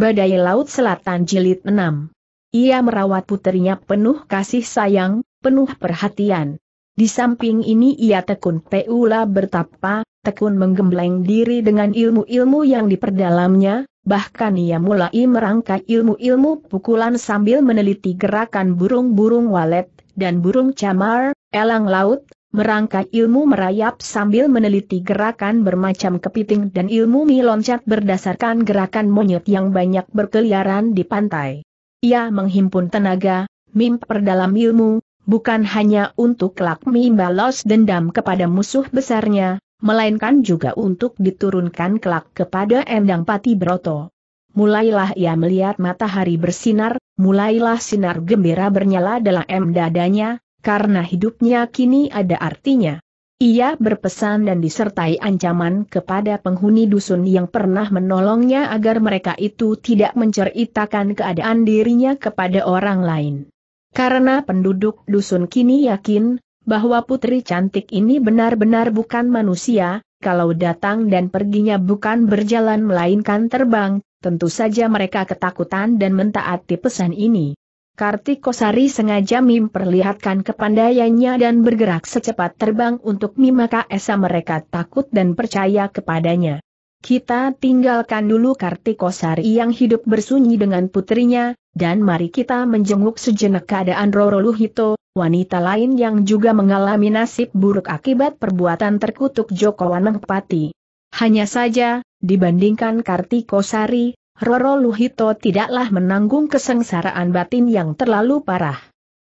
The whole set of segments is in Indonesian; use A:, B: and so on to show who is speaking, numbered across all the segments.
A: Badai Laut Selatan Jilid 6. Ia merawat puterinya penuh kasih sayang, penuh perhatian. Di samping ini ia tekun peula bertapa, tekun menggembleng diri dengan ilmu-ilmu yang diperdalamnya, bahkan ia mulai merangkai ilmu-ilmu pukulan sambil meneliti gerakan burung-burung walet, dan burung camar, elang laut, Merangkai ilmu merayap sambil meneliti gerakan bermacam kepiting dan ilmu mi loncat berdasarkan gerakan monyet yang banyak berkeliaran di pantai. Ia menghimpun tenaga, mim perdalam ilmu, bukan hanya untuk kelak mi balas dendam kepada musuh besarnya, melainkan juga untuk diturunkan kelak kepada Endang Pati Broto. Mulailah ia melihat matahari bersinar, mulailah sinar gembira bernyala dalam em dadanya, karena hidupnya kini ada artinya. Ia berpesan dan disertai ancaman kepada penghuni dusun yang pernah menolongnya agar mereka itu tidak menceritakan keadaan dirinya kepada orang lain. Karena penduduk dusun kini yakin bahwa putri cantik ini benar-benar bukan manusia, kalau datang dan perginya bukan berjalan melainkan terbang, tentu saja mereka ketakutan dan mentaati pesan ini. Kartikosari sengaja memperlihatkan kepandaiannya dan bergerak secepat terbang untuk Mimaka Esa mereka takut dan percaya kepadanya. Kita tinggalkan dulu Kartikosari yang hidup bersunyi dengan putrinya, dan mari kita menjenguk sejenak keadaan Roro Luhito, wanita lain yang juga mengalami nasib buruk akibat perbuatan terkutuk Joko Wanengpati. Hanya saja, dibandingkan Kartikosari, Roro Luhito tidaklah menanggung kesengsaraan batin yang terlalu parah.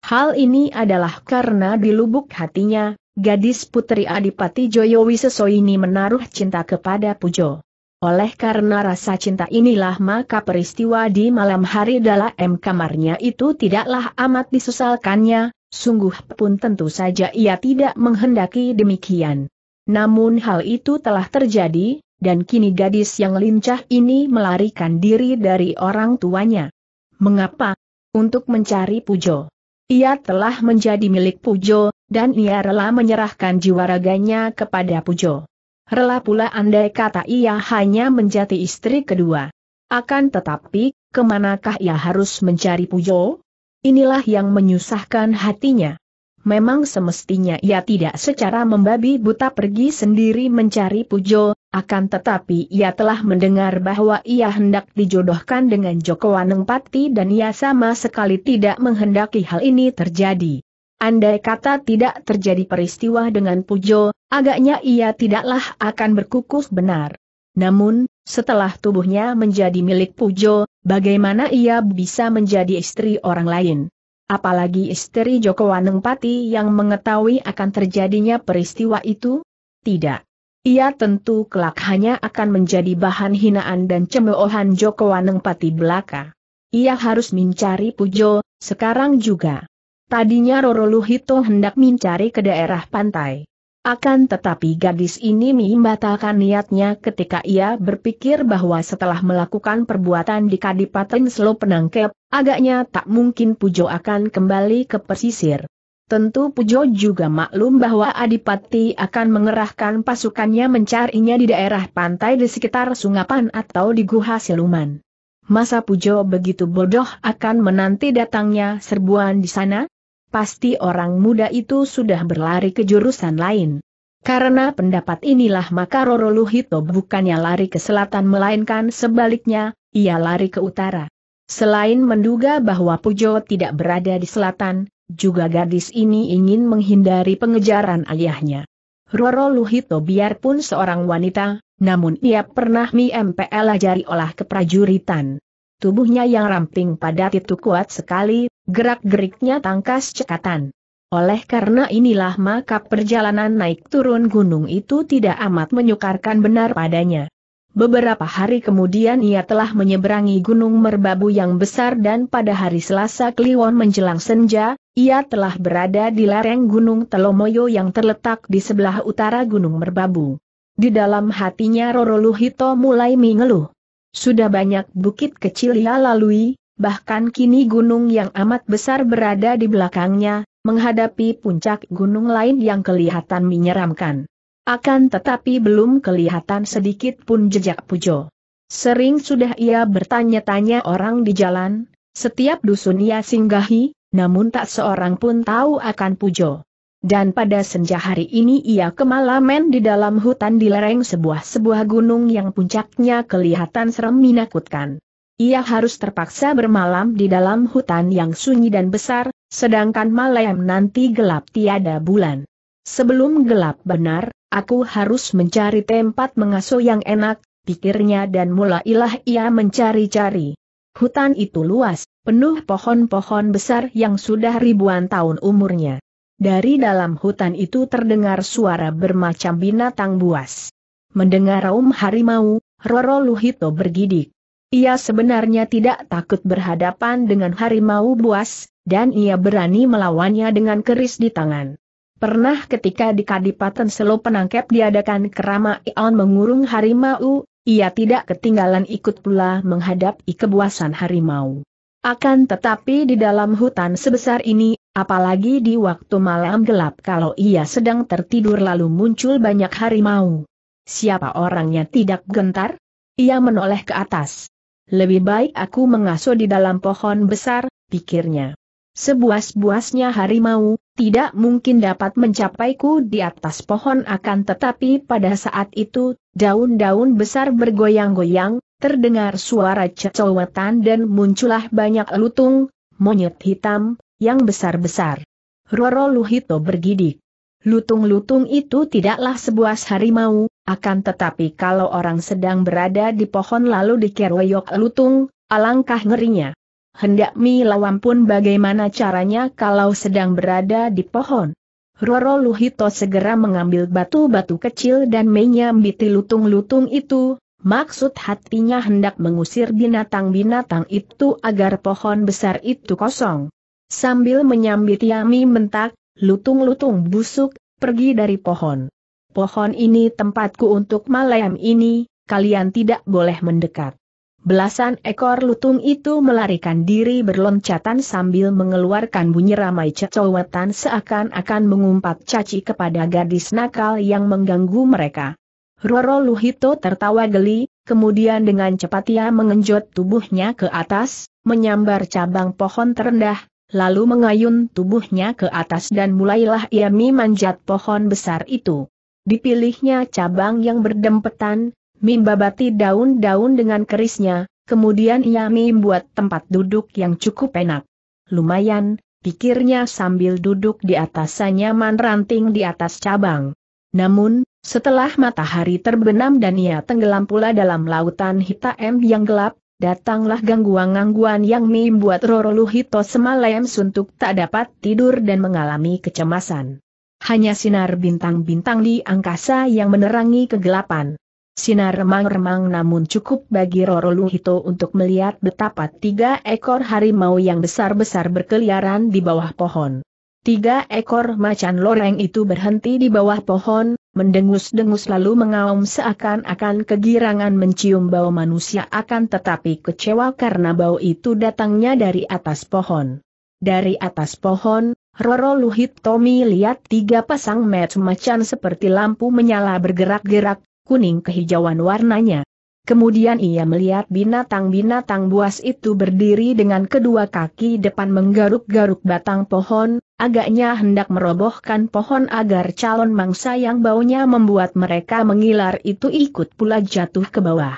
A: Hal ini adalah karena di lubuk hatinya, gadis putri Adipati Joyo Wiseso ini menaruh cinta kepada Pujo. Oleh karena rasa cinta inilah maka peristiwa di malam hari dalam kamarnya itu tidaklah amat disesalkannya. sungguh pun tentu saja ia tidak menghendaki demikian. Namun hal itu telah terjadi, dan kini gadis yang lincah ini melarikan diri dari orang tuanya. Mengapa? Untuk mencari Pujo. Ia telah menjadi milik Pujo, dan ia rela menyerahkan jiwa raganya kepada Pujo. Rela pula andai kata ia hanya menjadi istri kedua. Akan tetapi, kemanakah ia harus mencari Pujo? Inilah yang menyusahkan hatinya memang semestinya ia tidak secara membabi buta pergi sendiri mencari Pujo, akan tetapi ia telah mendengar bahwa ia hendak dijodohkan dengan Joko Anengpati dan ia sama sekali tidak menghendaki hal ini terjadi. Andai kata tidak terjadi peristiwa dengan Pujo, agaknya ia tidaklah akan berkukus benar. Namun, setelah tubuhnya menjadi milik Pujo, bagaimana ia bisa menjadi istri orang lain? apalagi istri Joko Wanengpati yang mengetahui akan terjadinya peristiwa itu? Tidak. Ia tentu kelak hanya akan menjadi bahan hinaan dan cemoohan Joko Wanengpati belaka. Ia harus mencari Pujo, sekarang juga. Tadinya Roro Luhito hendak mencari ke daerah pantai. Akan tetapi gadis ini membatalkan niatnya ketika ia berpikir bahwa setelah melakukan perbuatan di Kadipaten Slo penangkep, agaknya tak mungkin Pujo akan kembali ke pesisir. Tentu Pujo juga maklum bahwa Adipati akan mengerahkan pasukannya mencarinya di daerah pantai di sekitar Sungapan atau di Guha Siluman. Masa Pujo begitu bodoh akan menanti datangnya serbuan di sana? pasti orang muda itu sudah berlari ke jurusan lain. Karena pendapat inilah maka Roro Luhito bukannya lari ke selatan melainkan sebaliknya, ia lari ke utara. Selain menduga bahwa Pujo tidak berada di selatan, juga gadis ini ingin menghindari pengejaran ayahnya. Roro Luhito biarpun seorang wanita, namun ia pernah mi MPL ajari olah keprajuritan. Tubuhnya yang ramping padat itu kuat sekali, gerak-geriknya tangkas cekatan. Oleh karena inilah maka perjalanan naik turun gunung itu tidak amat menyukarkan benar padanya. Beberapa hari kemudian ia telah menyeberangi Gunung Merbabu yang besar dan pada hari Selasa Kliwon menjelang senja, ia telah berada di lereng Gunung Telomoyo yang terletak di sebelah utara Gunung Merbabu. Di dalam hatinya Roro Luhito mulai mengeluh. Sudah banyak bukit kecil ia lalui, bahkan kini gunung yang amat besar berada di belakangnya, menghadapi puncak gunung lain yang kelihatan menyeramkan. Akan tetapi belum kelihatan sedikit pun jejak Pujo. Sering sudah ia bertanya-tanya orang di jalan, setiap dusun ia singgahi, namun tak seorang pun tahu akan Pujo. Dan pada senja hari ini ia kemalaman di dalam hutan di lereng sebuah-sebuah gunung yang puncaknya kelihatan serem menakutkan. Ia harus terpaksa bermalam di dalam hutan yang sunyi dan besar, sedangkan malam nanti gelap tiada bulan. Sebelum gelap benar, aku harus mencari tempat mengasuh yang enak, pikirnya dan mulailah ia mencari-cari. Hutan itu luas, penuh pohon-pohon besar yang sudah ribuan tahun umurnya. Dari dalam hutan itu terdengar suara bermacam binatang buas. Mendengar raum harimau, Roro Luhito bergidik. Ia sebenarnya tidak takut berhadapan dengan harimau buas, dan ia berani melawannya dengan keris di tangan. Pernah ketika di Kadipaten Selo penangkap diadakan kerama Ion mengurung harimau, ia tidak ketinggalan ikut pula menghadapi kebuasan harimau. Akan tetapi di dalam hutan sebesar ini, apalagi di waktu malam gelap kalau ia sedang tertidur lalu muncul banyak harimau. Siapa orangnya tidak gentar? Ia menoleh ke atas. Lebih baik aku mengasuh di dalam pohon besar, pikirnya. Sebuas-buasnya harimau, tidak mungkin dapat mencapaiku di atas pohon akan tetapi pada saat itu, daun-daun besar bergoyang-goyang, terdengar suara cecowetan dan muncullah banyak lutung, monyet hitam, yang besar-besar. Roro Luhito bergidik. Lutung-lutung itu tidaklah sebuah harimau, akan tetapi kalau orang sedang berada di pohon lalu dikeroyok lutung, alangkah ngerinya. Hendak mi pun bagaimana caranya kalau sedang berada di pohon. Roro Luhito segera mengambil batu-batu kecil dan menyambiti lutung-lutung itu, Maksud hatinya hendak mengusir binatang-binatang itu agar pohon besar itu kosong. Sambil menyambit Yami mentak, lutung-lutung busuk, pergi dari pohon. Pohon ini tempatku untuk malam ini, kalian tidak boleh mendekat. Belasan ekor lutung itu melarikan diri berloncatan sambil mengeluarkan bunyi ramai cecowetan seakan-akan mengumpat caci kepada gadis nakal yang mengganggu mereka. Roro Luhito tertawa geli, kemudian dengan cepat ia mengenjot tubuhnya ke atas, menyambar cabang pohon terendah, lalu mengayun tubuhnya ke atas dan mulailah ia memanjat pohon besar itu. Dipilihnya cabang yang berdempetan, mimbabati daun-daun dengan kerisnya, kemudian ia membuat tempat duduk yang cukup enak. Lumayan, pikirnya sambil duduk di atas nyaman ranting di atas cabang. Namun, setelah matahari terbenam dan ia tenggelam pula dalam lautan hitam yang gelap, datanglah gangguan-gangguan yang membuat Roro Luhito semalam suntuk tak dapat tidur dan mengalami kecemasan. Hanya sinar bintang-bintang di angkasa yang menerangi kegelapan. Sinar remang-remang namun cukup bagi Roro Luhito untuk melihat betapa tiga ekor harimau yang besar-besar berkeliaran di bawah pohon. Tiga ekor macan loreng itu berhenti di bawah pohon, mendengus-dengus lalu mengaum seakan-akan kegirangan mencium bau manusia akan tetapi kecewa karena bau itu datangnya dari atas pohon. Dari atas pohon, Roro Luhit Tommy lihat tiga pasang match macan seperti lampu menyala bergerak-gerak, kuning kehijauan warnanya. Kemudian ia melihat binatang-binatang buas itu berdiri dengan kedua kaki depan menggaruk-garuk batang pohon, agaknya hendak merobohkan pohon agar calon mangsa yang baunya membuat mereka mengilar itu ikut pula jatuh ke bawah.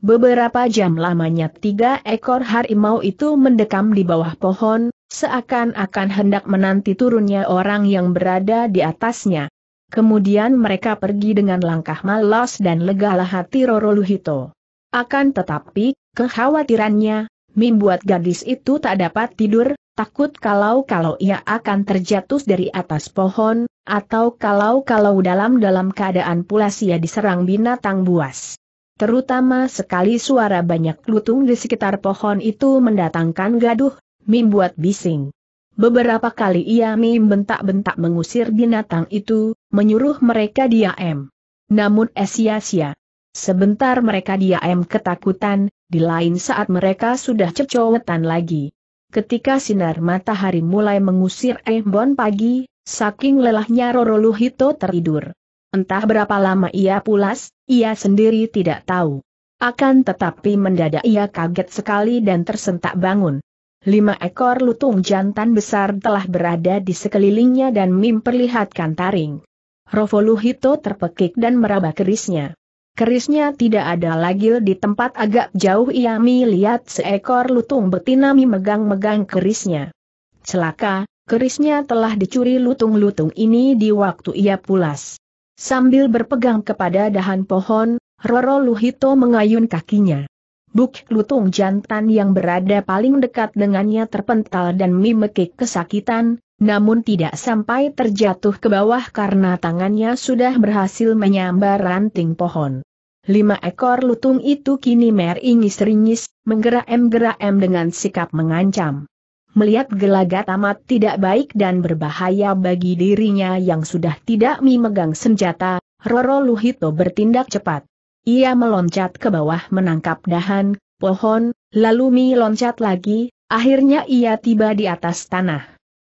A: Beberapa jam lamanya tiga ekor harimau itu mendekam di bawah pohon, seakan-akan hendak menanti turunnya orang yang berada di atasnya. Kemudian mereka pergi dengan langkah malas dan legalah hati Roro Luhito. Akan tetapi, kekhawatirannya, membuat gadis itu tak dapat tidur, takut kalau-kalau ia akan terjatuh dari atas pohon, atau kalau-kalau dalam-dalam keadaan pula ia diserang binatang buas. Terutama sekali suara banyak lutung di sekitar pohon itu mendatangkan gaduh, membuat bising. Beberapa kali ia membentak-bentak mengusir binatang itu, menyuruh mereka diam. Namun sia-sia. Sebentar mereka diam ketakutan, di lain saat mereka sudah cecowetan lagi. Ketika sinar matahari mulai mengusir bon pagi, saking lelahnya Roro Luhito tertidur. Entah berapa lama ia pulas, ia sendiri tidak tahu. Akan tetapi mendadak ia kaget sekali dan tersentak bangun. Lima ekor lutung jantan besar telah berada di sekelilingnya dan memperlihatkan taring. Rovoluhito terpekik dan meraba kerisnya. Kerisnya tidak ada lagi di tempat agak jauh ia melihat seekor lutung betina memegang megang-megang kerisnya. Celaka, kerisnya telah dicuri lutung-lutung ini di waktu ia pulas. Sambil berpegang kepada dahan pohon, Roro Luhito mengayun kakinya. Buk lutung jantan yang berada paling dekat dengannya terpental dan memekik kesakitan, namun tidak sampai terjatuh ke bawah karena tangannya sudah berhasil menyambar ranting pohon. Lima ekor lutung itu kini meringis-ringis, menggeram-geram dengan sikap mengancam. Melihat gelagat amat tidak baik dan berbahaya bagi dirinya yang sudah tidak memegang senjata, Roro Luhito bertindak cepat. Ia meloncat ke bawah menangkap dahan, pohon, lalu Mi loncat lagi, akhirnya ia tiba di atas tanah.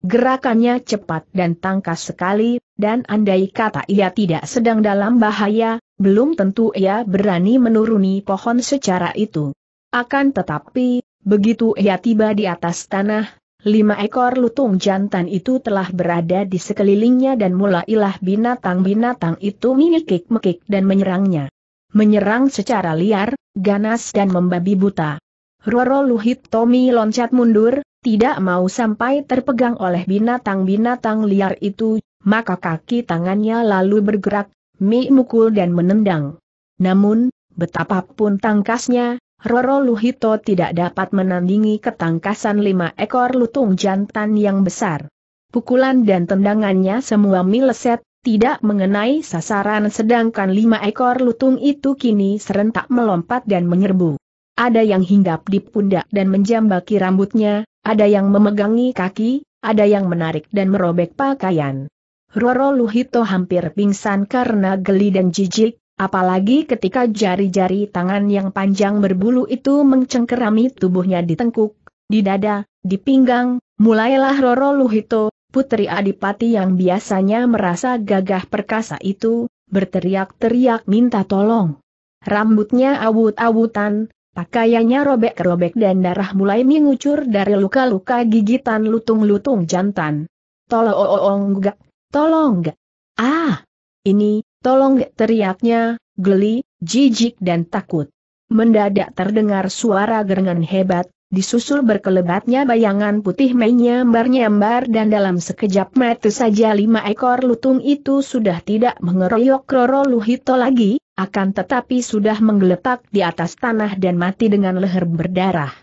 A: Gerakannya cepat dan tangkas sekali, dan andai kata ia tidak sedang dalam bahaya, belum tentu ia berani menuruni pohon secara itu. Akan tetapi, begitu ia tiba di atas tanah, lima ekor lutung jantan itu telah berada di sekelilingnya dan mulailah binatang-binatang itu mengikik-mekik dan menyerangnya menyerang secara liar, ganas dan membabi buta. Roro Luhit Tommy loncat mundur, tidak mau sampai terpegang oleh binatang-binatang liar itu, maka kaki tangannya lalu bergerak, Mi mukul dan menendang. Namun, betapapun tangkasnya, Roro Luhito tidak dapat menandingi ketangkasan lima ekor lutung jantan yang besar. Pukulan dan tendangannya semua mileset, tidak mengenai sasaran sedangkan lima ekor lutung itu kini serentak melompat dan menyerbu. Ada yang hinggap di pundak dan menjambaki rambutnya, ada yang memegangi kaki, ada yang menarik dan merobek pakaian. Roro Luhito hampir pingsan karena geli dan jijik, apalagi ketika jari-jari tangan yang panjang berbulu itu mencengkerami tubuhnya di tengkuk, di dada, di pinggang, mulailah Roro Luhito Putri Adipati yang biasanya merasa gagah perkasa itu, berteriak-teriak minta tolong. Rambutnya awut-awutan, pakaiannya robek-robek dan darah mulai mengucur dari luka-luka gigitan lutung-lutung jantan. Tolong gak, tolong gak. Ah, ini, tolong gak teriaknya, geli, jijik dan takut. Mendadak terdengar suara gerengan hebat, Disusul berkelebatnya bayangan putih menyambar-nyambar dan dalam sekejap mata saja lima ekor lutung itu sudah tidak mengeroyok Roro Luhito lagi, akan tetapi sudah menggeletak di atas tanah dan mati dengan leher berdarah.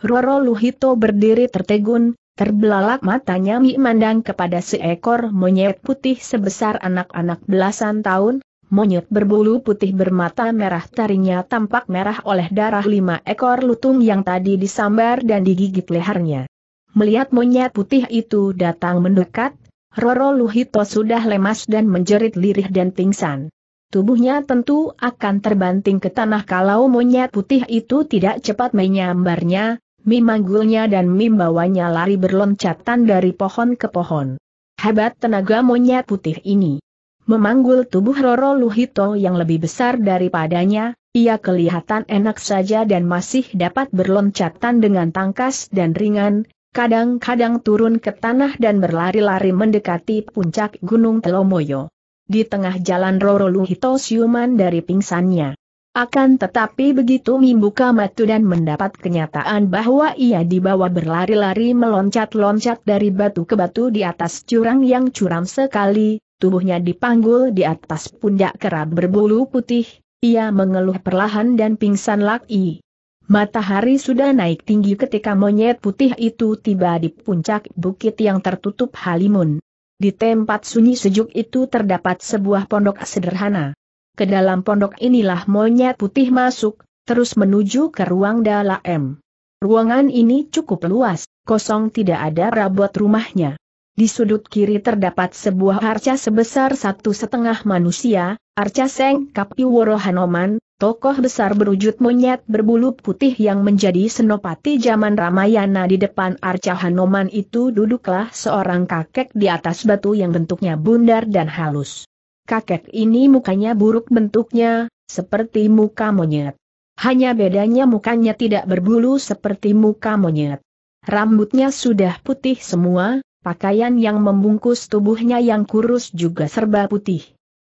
A: Roro Luhito berdiri tertegun, terbelalak matanya memandang kepada seekor monyet putih sebesar anak-anak belasan tahun, Monyet berbulu putih bermata merah taringnya tampak merah oleh darah lima ekor lutung yang tadi disambar dan digigit lehernya. Melihat monyet putih itu datang mendekat, Roro Luhito sudah lemas dan menjerit lirih dan pingsan. Tubuhnya tentu akan terbanting ke tanah kalau monyet putih itu tidak cepat menyambarnya, mimanggulnya dan mimbawanya lari berloncatan dari pohon ke pohon. Hebat tenaga monyet putih ini. Memanggul tubuh Roro Luhito yang lebih besar daripadanya, ia kelihatan enak saja dan masih dapat berloncatan dengan tangkas dan ringan, kadang-kadang turun ke tanah dan berlari-lari mendekati puncak Gunung Telomoyo. Di tengah jalan Roro Luhito siuman dari pingsannya. Akan tetapi begitu membuka matu dan mendapat kenyataan bahwa ia dibawa berlari-lari meloncat-loncat dari batu ke batu di atas curang yang curam sekali, tubuhnya dipanggul di atas pundak kerab berbulu putih, ia mengeluh perlahan dan pingsan laki. Matahari sudah naik tinggi ketika monyet putih itu tiba di puncak bukit yang tertutup halimun. Di tempat sunyi sejuk itu terdapat sebuah pondok sederhana. Ke dalam pondok inilah monyet putih masuk, terus menuju ke ruang dalam. Ruangan ini cukup luas, kosong tidak ada rabot rumahnya. Di sudut kiri terdapat sebuah arca sebesar satu setengah manusia, arca Seng Kapiworo Hanoman, tokoh besar berwujud monyet berbulu putih yang menjadi senopati zaman Ramayana di depan arca Hanoman itu duduklah seorang kakek di atas batu yang bentuknya bundar dan halus. Kakek ini mukanya buruk bentuknya, seperti muka monyet. Hanya bedanya mukanya tidak berbulu seperti muka monyet. Rambutnya sudah putih semua, pakaian yang membungkus tubuhnya yang kurus juga serba putih.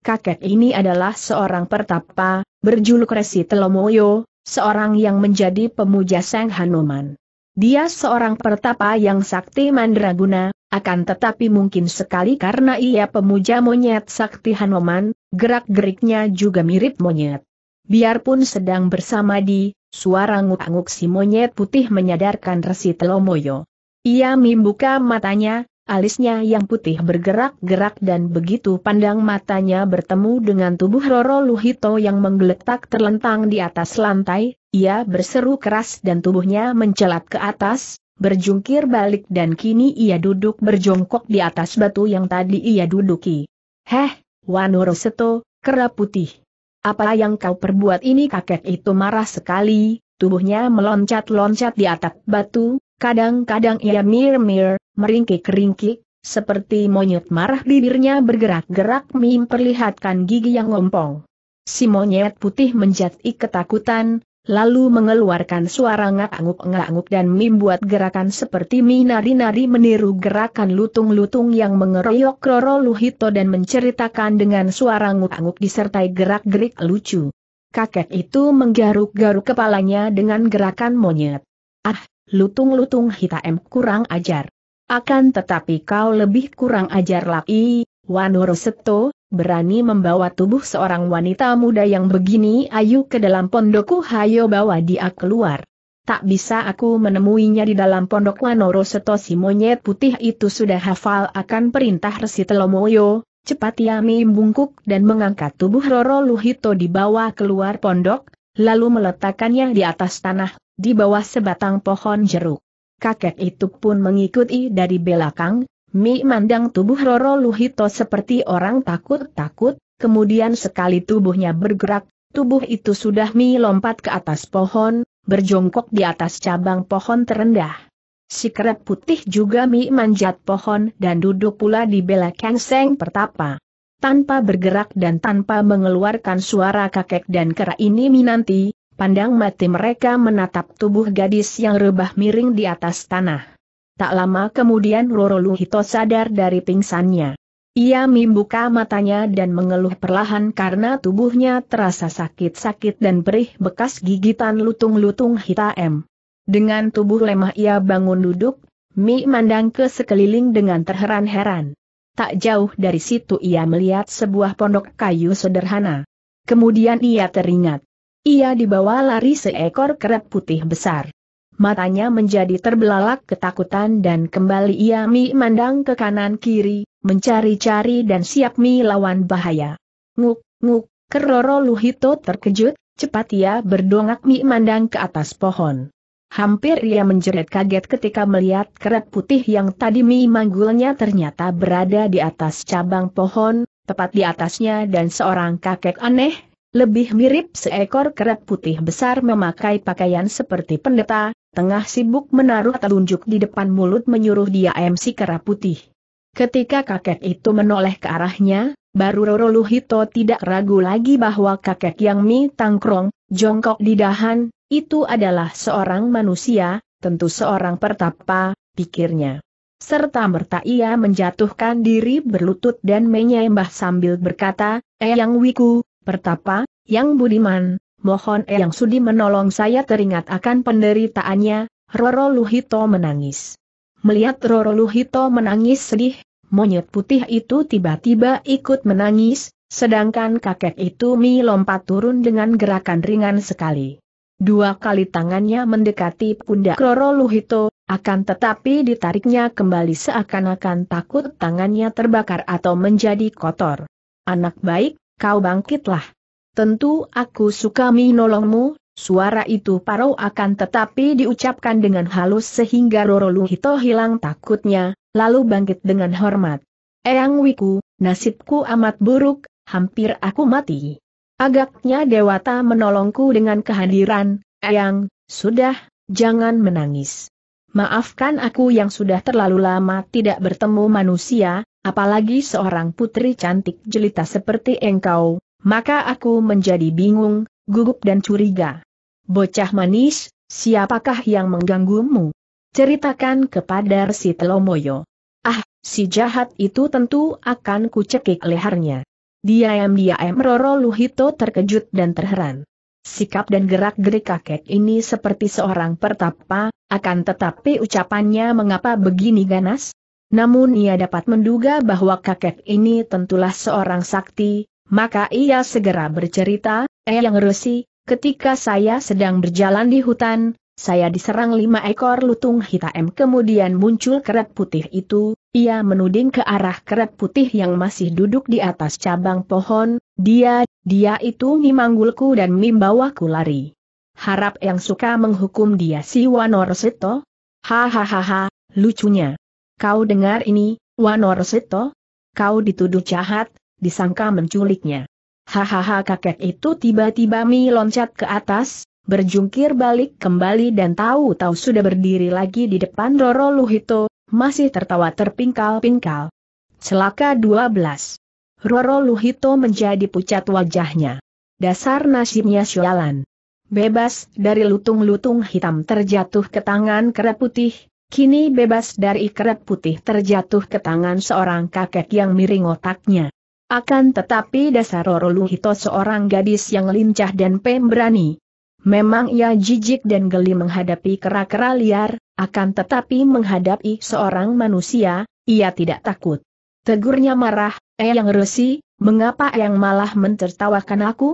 A: Kakek ini adalah seorang pertapa, berjuluk Resi Telomoyo, seorang yang menjadi pemuja Sang Hanuman. Dia seorang pertapa yang sakti mandraguna, akan tetapi mungkin sekali karena ia pemuja monyet sakti Hanuman, gerak-geriknya juga mirip monyet. Biarpun sedang bersama di, suara nguk-nguk si monyet putih menyadarkan Resi Telomoyo. Ia membuka matanya, alisnya yang putih bergerak-gerak dan begitu pandang matanya bertemu dengan tubuh Roro Luhito yang menggeletak terlentang di atas lantai, ia berseru keras dan tubuhnya mencelat ke atas, berjungkir balik dan kini ia duduk berjongkok di atas batu yang tadi ia duduki. Heh, Wanoro Seto, kera putih. Apa yang kau perbuat ini kakek itu marah sekali, tubuhnya meloncat-loncat di atas batu, Kadang-kadang ia mir-mir, meringkik-ringkik, seperti monyet marah bibirnya bergerak-gerak memperlihatkan gigi yang ngompong. Si monyet putih menjadi ketakutan, lalu mengeluarkan suara ngak anguk ngak anguk dan mim buat gerakan seperti minari-nari meniru gerakan lutung-lutung yang mengeroyok Roro Luhito dan menceritakan dengan suara nguk anguk disertai gerak-gerik lucu. Kakek itu menggaruk-garuk kepalanya dengan gerakan monyet. Ah, lutung-lutung hitam kurang ajar. Akan tetapi kau lebih kurang ajar lagi, Wanoro Seto, berani membawa tubuh seorang wanita muda yang begini ayu ke dalam pondokku hayo bawa dia keluar. Tak bisa aku menemuinya di dalam pondok Wanoro Seto si monyet putih itu sudah hafal akan perintah Resi Telomoyo, cepat Yami bungkuk dan mengangkat tubuh Roro Luhito dibawa keluar pondok, lalu meletakkannya di atas tanah, di bawah sebatang pohon jeruk. Kakek itu pun mengikuti dari belakang, Mi mandang tubuh Roro Luhito seperti orang takut-takut, kemudian sekali tubuhnya bergerak, tubuh itu sudah Mi lompat ke atas pohon, berjongkok di atas cabang pohon terendah. Si kerep putih juga Mi manjat pohon dan duduk pula di belakang Seng Pertapa. Tanpa bergerak dan tanpa mengeluarkan suara kakek dan kera ini mi nanti. Pandang mati mereka menatap tubuh gadis yang rebah miring di atas tanah. Tak lama kemudian Roro Luhito sadar dari pingsannya. Ia membuka matanya dan mengeluh perlahan karena tubuhnya terasa sakit-sakit dan perih bekas gigitan lutung-lutung hitam. Dengan tubuh lemah ia bangun duduk, Mi mandang ke sekeliling dengan terheran-heran. Tak jauh dari situ ia melihat sebuah pondok kayu sederhana. Kemudian ia teringat, ia dibawa lari seekor kerap putih besar. Matanya menjadi terbelalak ketakutan dan kembali ia mi mandang ke kanan kiri, mencari-cari dan siap mi lawan bahaya. Nguk, nguk, keroro Luhito terkejut, cepat ia berdongak mi mandang ke atas pohon. Hampir ia menjerit kaget ketika melihat kerap putih yang tadi mi manggulnya ternyata berada di atas cabang pohon, tepat di atasnya dan seorang kakek aneh lebih mirip seekor kerap putih besar memakai pakaian seperti pendeta, tengah sibuk menaruh telunjuk di depan mulut menyuruh dia MC kerap putih. Ketika kakek itu menoleh ke arahnya, baru Roro Luhito tidak ragu lagi bahwa kakek yang mi tangkrong, jongkok di dahan, itu adalah seorang manusia, tentu seorang pertapa, pikirnya. Serta merta ia menjatuhkan diri berlutut dan menyembah sambil berkata, Eyang Wiku, Pertapa, yang budiman, mohon yang sudi menolong saya teringat akan penderitaannya, Roro Luhito menangis. Melihat Roro Luhito menangis sedih, monyet putih itu tiba-tiba ikut menangis, sedangkan kakek itu mi lompat turun dengan gerakan ringan sekali. Dua kali tangannya mendekati pundak Roro Luhito, akan tetapi ditariknya kembali seakan-akan takut tangannya terbakar atau menjadi kotor. Anak baik, kau bangkitlah. Tentu aku suka menolongmu, suara itu parau akan tetapi diucapkan dengan halus sehingga Roro Luhito hilang takutnya, lalu bangkit dengan hormat. Eyang Wiku, nasibku amat buruk, hampir aku mati. Agaknya Dewata menolongku dengan kehadiran, Eyang, sudah, jangan menangis. Maafkan aku yang sudah terlalu lama tidak bertemu manusia, apalagi seorang putri cantik jelita seperti engkau, maka aku menjadi bingung, gugup dan curiga. Bocah manis, siapakah yang mengganggumu? Ceritakan kepada si Telomoyo. Ah, si jahat itu tentu akan kucekik lehernya. Diam-diam Roro Luhito terkejut dan terheran. Sikap dan gerak-gerik kakek ini seperti seorang pertapa, akan tetapi ucapannya mengapa begini ganas? Namun ia dapat menduga bahwa kakek ini tentulah seorang sakti, maka ia segera bercerita, Eyang Resi, ketika saya sedang berjalan di hutan, saya diserang lima ekor lutung hitam kemudian muncul keret putih itu, ia menuding ke arah keret putih yang masih duduk di atas cabang pohon, dia, dia itu memanggulku dan mimbawaku lari. Harap yang suka menghukum dia si Wanorsito? Hahaha, lucunya. Kau dengar ini, Wanorsito? Kau dituduh jahat, disangka menculiknya. Hahaha kakek itu tiba-tiba mi loncat ke atas, berjungkir balik kembali dan tahu-tahu sudah berdiri lagi di depan Roro Luhito, masih tertawa terpingkal-pingkal. Celaka 12. Roro Luhito menjadi pucat wajahnya. Dasar nasibnya sialan. Bebas dari lutung-lutung hitam terjatuh ke tangan kera putih, kini bebas dari keret putih terjatuh ke tangan seorang kakek yang miring otaknya. Akan tetapi dasar Rorolu Hito seorang gadis yang lincah dan pemberani. Memang ia jijik dan geli menghadapi kera-kera liar, akan tetapi menghadapi seorang manusia, ia tidak takut. Tegurnya marah, Eyang Resi, mengapa yang malah mencertawakan aku?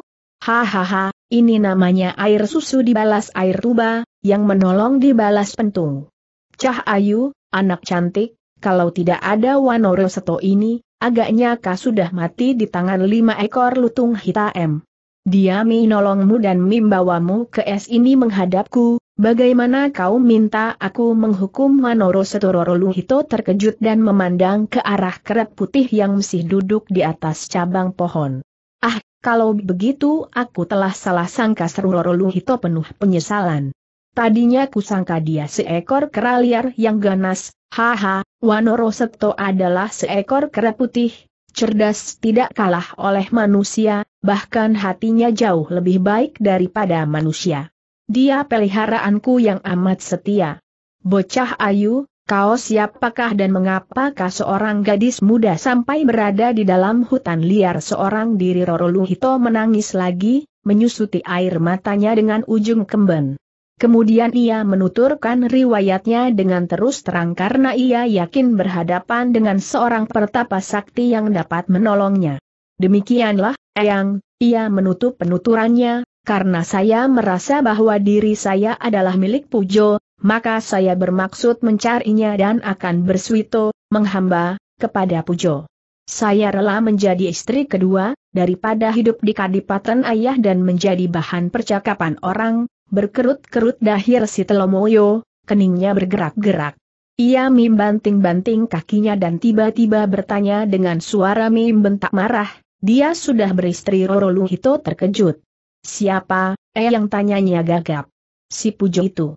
A: Hahaha, ini namanya air susu dibalas air tuba, yang menolong dibalas pentung. Cah Ayu, anak cantik, kalau tidak ada Wanoro Seto ini, agaknya kau sudah mati di tangan lima ekor lutung hitam. Dia minolongmu dan membawamu ke es ini menghadapku, bagaimana kau minta aku menghukum Wanoro Seto Luhito terkejut dan memandang ke arah keret putih yang masih duduk di atas cabang pohon. Ah, kalau begitu aku telah salah sangka Serororo Luhito penuh penyesalan. Tadinya kusangka dia seekor kera liar yang ganas, haha, Wanoro Seto adalah seekor kera putih, cerdas tidak kalah oleh manusia, bahkan hatinya jauh lebih baik daripada manusia. Dia peliharaanku yang amat setia. Bocah ayu, kau siapakah dan mengapakah seorang gadis muda sampai berada di dalam hutan liar seorang diri Roro Luhito menangis lagi, menyusuti air matanya dengan ujung kemben. Kemudian ia menuturkan riwayatnya dengan terus terang karena ia yakin berhadapan dengan seorang pertapa sakti yang dapat menolongnya. Demikianlah, Eyang, ia menutup penuturannya, karena saya merasa bahwa diri saya adalah milik Pujo, maka saya bermaksud mencarinya dan akan bersuito, menghamba, kepada Pujo. Saya rela menjadi istri kedua, daripada hidup di kadipaten ayah dan menjadi bahan percakapan orang, berkerut-kerut dahir si Telomoyo, keningnya bergerak-gerak. Ia membanting-banting kakinya dan tiba-tiba bertanya dengan suara membentak marah, dia sudah beristri Roro Luhito terkejut. Siapa, eh yang tanyanya gagap. Si Pujo itu.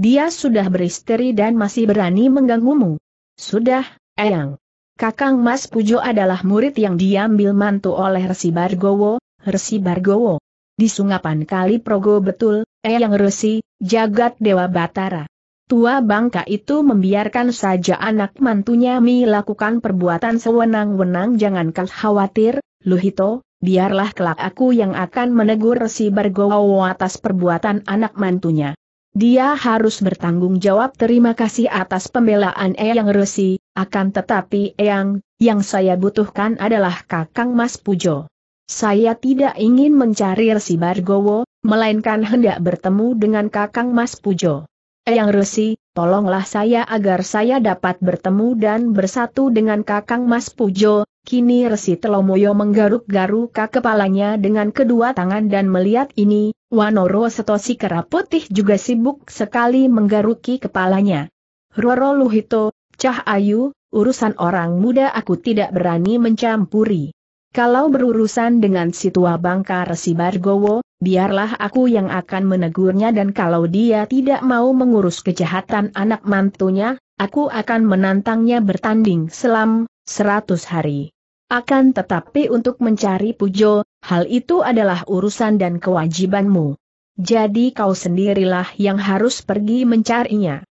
A: Dia sudah beristri dan masih berani mengganggumu. Sudah, Eyang. Kakang Mas Pujo adalah murid yang diambil mantu oleh Resi Bargowo, Resi Bargowo di sungapan kali Progo betul, Eyang resi, jagat Dewa Batara. Tua bangka itu membiarkan saja anak mantunya mi lakukan perbuatan sewenang-wenang jangan kau khawatir, Luhito, biarlah kelak aku yang akan menegur Resi Bergowo atas perbuatan anak mantunya. Dia harus bertanggung jawab terima kasih atas pembelaan Eyang Resi, akan tetapi Eyang, yang saya butuhkan adalah Kakang Mas Pujo. Saya tidak ingin mencari Resi Bargowo, melainkan hendak bertemu dengan Kakang Mas Pujo. Yang Resi, tolonglah saya agar saya dapat bertemu dan bersatu dengan Kakang Mas Pujo. Kini Resi Telomoyo menggaruk-garuk kepalanya dengan kedua tangan dan melihat ini, Wanoro Setosi Keraputih juga sibuk sekali menggaruki kepalanya. Roro Luhito, Cah Ayu, urusan orang muda aku tidak berani mencampuri. Kalau berurusan dengan situa bangka Resi Bargowo, biarlah aku yang akan menegurnya dan kalau dia tidak mau mengurus kejahatan anak mantunya, aku akan menantangnya bertanding selam, seratus hari. Akan tetapi untuk mencari pujo, hal itu adalah urusan dan kewajibanmu. Jadi kau sendirilah yang harus pergi mencarinya.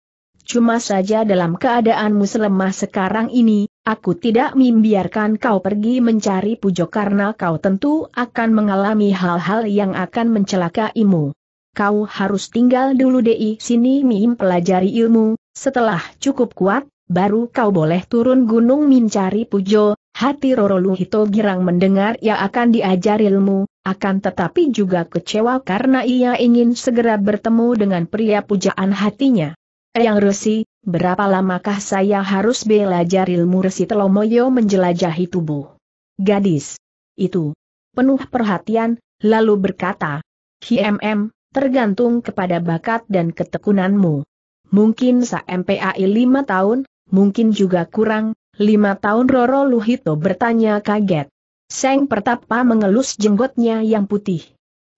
A: Cuma saja dalam keadaanmu selemah sekarang ini, aku tidak membiarkan kau pergi mencari pujo karena kau tentu akan mengalami hal-hal yang akan mencelakaimu. Kau harus tinggal dulu di sini mim pelajari ilmu, setelah cukup kuat, baru kau boleh turun gunung mencari pujo, hati Roro Luhito girang mendengar ia akan diajar ilmu, akan tetapi juga kecewa karena ia ingin segera bertemu dengan pria pujaan hatinya. Eyang Resi, berapa lamakah saya harus belajar ilmu Resi Telomoyo menjelajahi tubuh? Gadis. Itu. Penuh perhatian, lalu berkata. HMM, tergantung kepada bakat dan ketekunanmu. Mungkin se MPAI lima tahun, mungkin juga kurang, lima tahun Roro Luhito bertanya kaget. Seng Pertapa mengelus jenggotnya yang putih.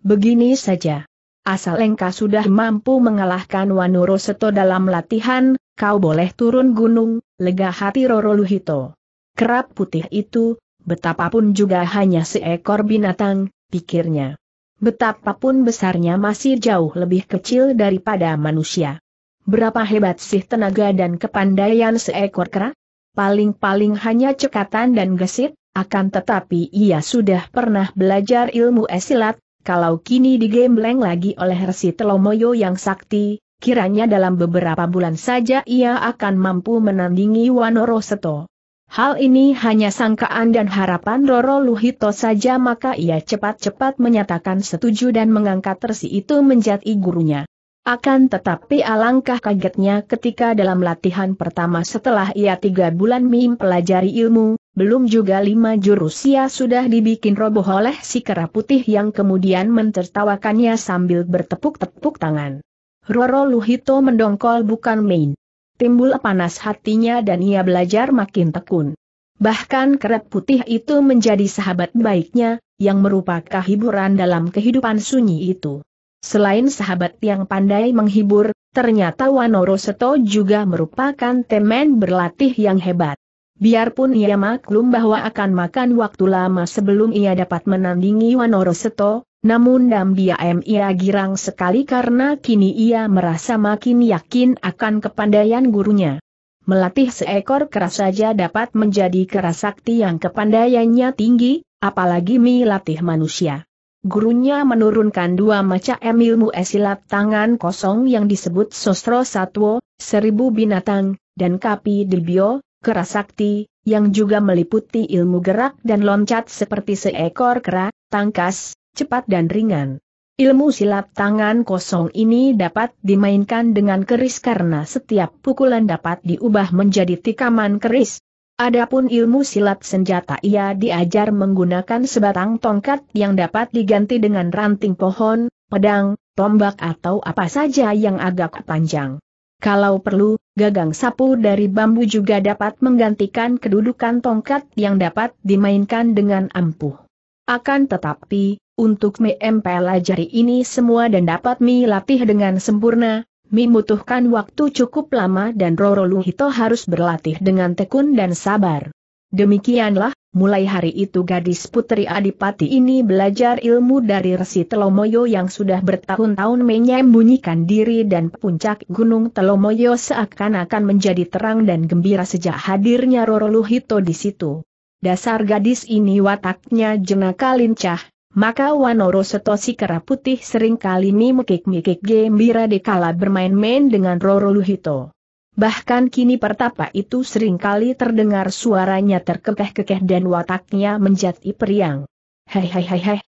A: Begini saja. Asal engkau sudah mampu mengalahkan Wanuro Seto dalam latihan, kau boleh turun gunung, lega hati Roro Luhito. Kerap putih itu, betapapun juga hanya seekor binatang, pikirnya. Betapapun besarnya masih jauh lebih kecil daripada manusia. Berapa hebat sih tenaga dan kepandaian seekor kera? Paling-paling hanya cekatan dan gesit, akan tetapi ia sudah pernah belajar ilmu esilat, kalau kini digembleng lagi oleh Resi Telomoyo yang sakti, kiranya dalam beberapa bulan saja ia akan mampu menandingi Wanoro Seto. Hal ini hanya sangkaan dan harapan Roro Luhito saja maka ia cepat-cepat menyatakan setuju dan mengangkat Resi itu menjadi gurunya. Akan tetapi alangkah kagetnya ketika dalam latihan pertama setelah ia tiga bulan mempelajari ilmu, belum juga lima jurusia sudah dibikin roboh oleh si kera putih yang kemudian mentertawakannya sambil bertepuk-tepuk tangan. Roro Luhito mendongkol bukan main. Timbul panas hatinya dan ia belajar makin tekun. Bahkan keret putih itu menjadi sahabat baiknya, yang merupakan hiburan dalam kehidupan sunyi itu. Selain sahabat yang pandai menghibur, ternyata Wanoro Seto juga merupakan teman berlatih yang hebat. Biarpun ia maklum bahwa akan makan waktu lama sebelum ia dapat menandingi Wanoro Seto, namun dam diam ia girang sekali karena kini ia merasa makin yakin akan kepandaian gurunya. Melatih seekor keras saja dapat menjadi keras sakti yang kepandaiannya tinggi, apalagi melatih manusia. Gurunya menurunkan dua macam ilmu esilat tangan kosong yang disebut Sosro Satwo, seribu binatang, dan Kapi Dibio, kerasakti, yang juga meliputi ilmu gerak dan loncat seperti seekor kera, tangkas, cepat dan ringan. Ilmu silat tangan kosong ini dapat dimainkan dengan keris karena setiap pukulan dapat diubah menjadi tikaman keris. Adapun ilmu silat senjata ia diajar menggunakan sebatang tongkat yang dapat diganti dengan ranting pohon, pedang, tombak atau apa saja yang agak panjang. Kalau perlu, gagang sapu dari bambu juga dapat menggantikan kedudukan tongkat yang dapat dimainkan dengan ampuh. Akan tetapi, untuk mempelajari ini semua dan dapat Mi latih dengan sempurna, Mi butuhkan waktu cukup lama dan Roro Luhito harus berlatih dengan tekun dan sabar. Demikianlah, mulai hari itu gadis putri Adipati ini belajar ilmu dari Resi Telomoyo yang sudah bertahun-tahun menyembunyikan diri dan puncak gunung Telomoyo seakan-akan menjadi terang dan gembira sejak hadirnya Roro Luhito di situ. Dasar gadis ini wataknya jenaka lincah, maka Wanoro Setosi Kera Putih seringkali mimikik-mikik gembira dikala bermain-main dengan Roro Luhito bahkan kini pertapa itu seringkali terdengar suaranya terkekeh-kekeh dan wataknya menjadi periang. Hei hei hei hei,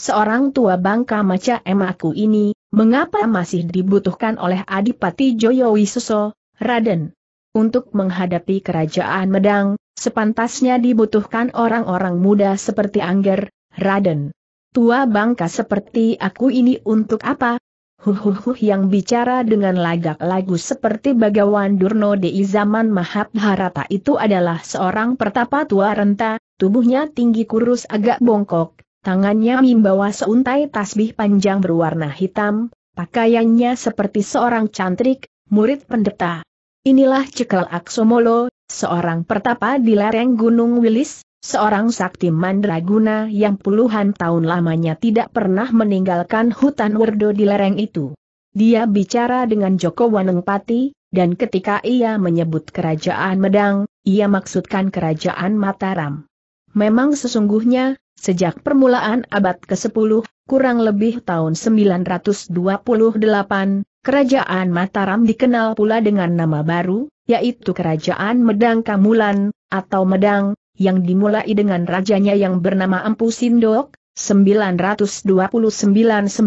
A: seorang tua bangka maca emaku ini, mengapa masih dibutuhkan oleh Adipati Joyo Raden? Untuk menghadapi kerajaan Medang, sepantasnya dibutuhkan orang-orang muda seperti Angger, Raden. Tua bangka seperti aku ini untuk apa? Huhuhuh yang bicara dengan lagak lagu seperti bagawan Durno di zaman Mahabharata itu adalah seorang pertapa tua renta, tubuhnya tinggi kurus agak bongkok, tangannya membawa seuntai tasbih panjang berwarna hitam, pakaiannya seperti seorang cantrik, murid pendeta. Inilah Cekal Aksomolo, seorang pertapa di lereng Gunung Wilis, Seorang sakti mandraguna yang puluhan tahun lamanya tidak pernah meninggalkan hutan Werdo di lereng itu. Dia bicara dengan Joko Wanengpati, dan ketika ia menyebut kerajaan Medang, ia maksudkan kerajaan Mataram. Memang sesungguhnya, sejak permulaan abad ke-10, kurang lebih tahun 928, kerajaan Mataram dikenal pula dengan nama baru, yaitu Kerajaan Medang Kamulan, atau Medang, yang dimulai dengan rajanya yang bernama Empu Sindok, 929-947.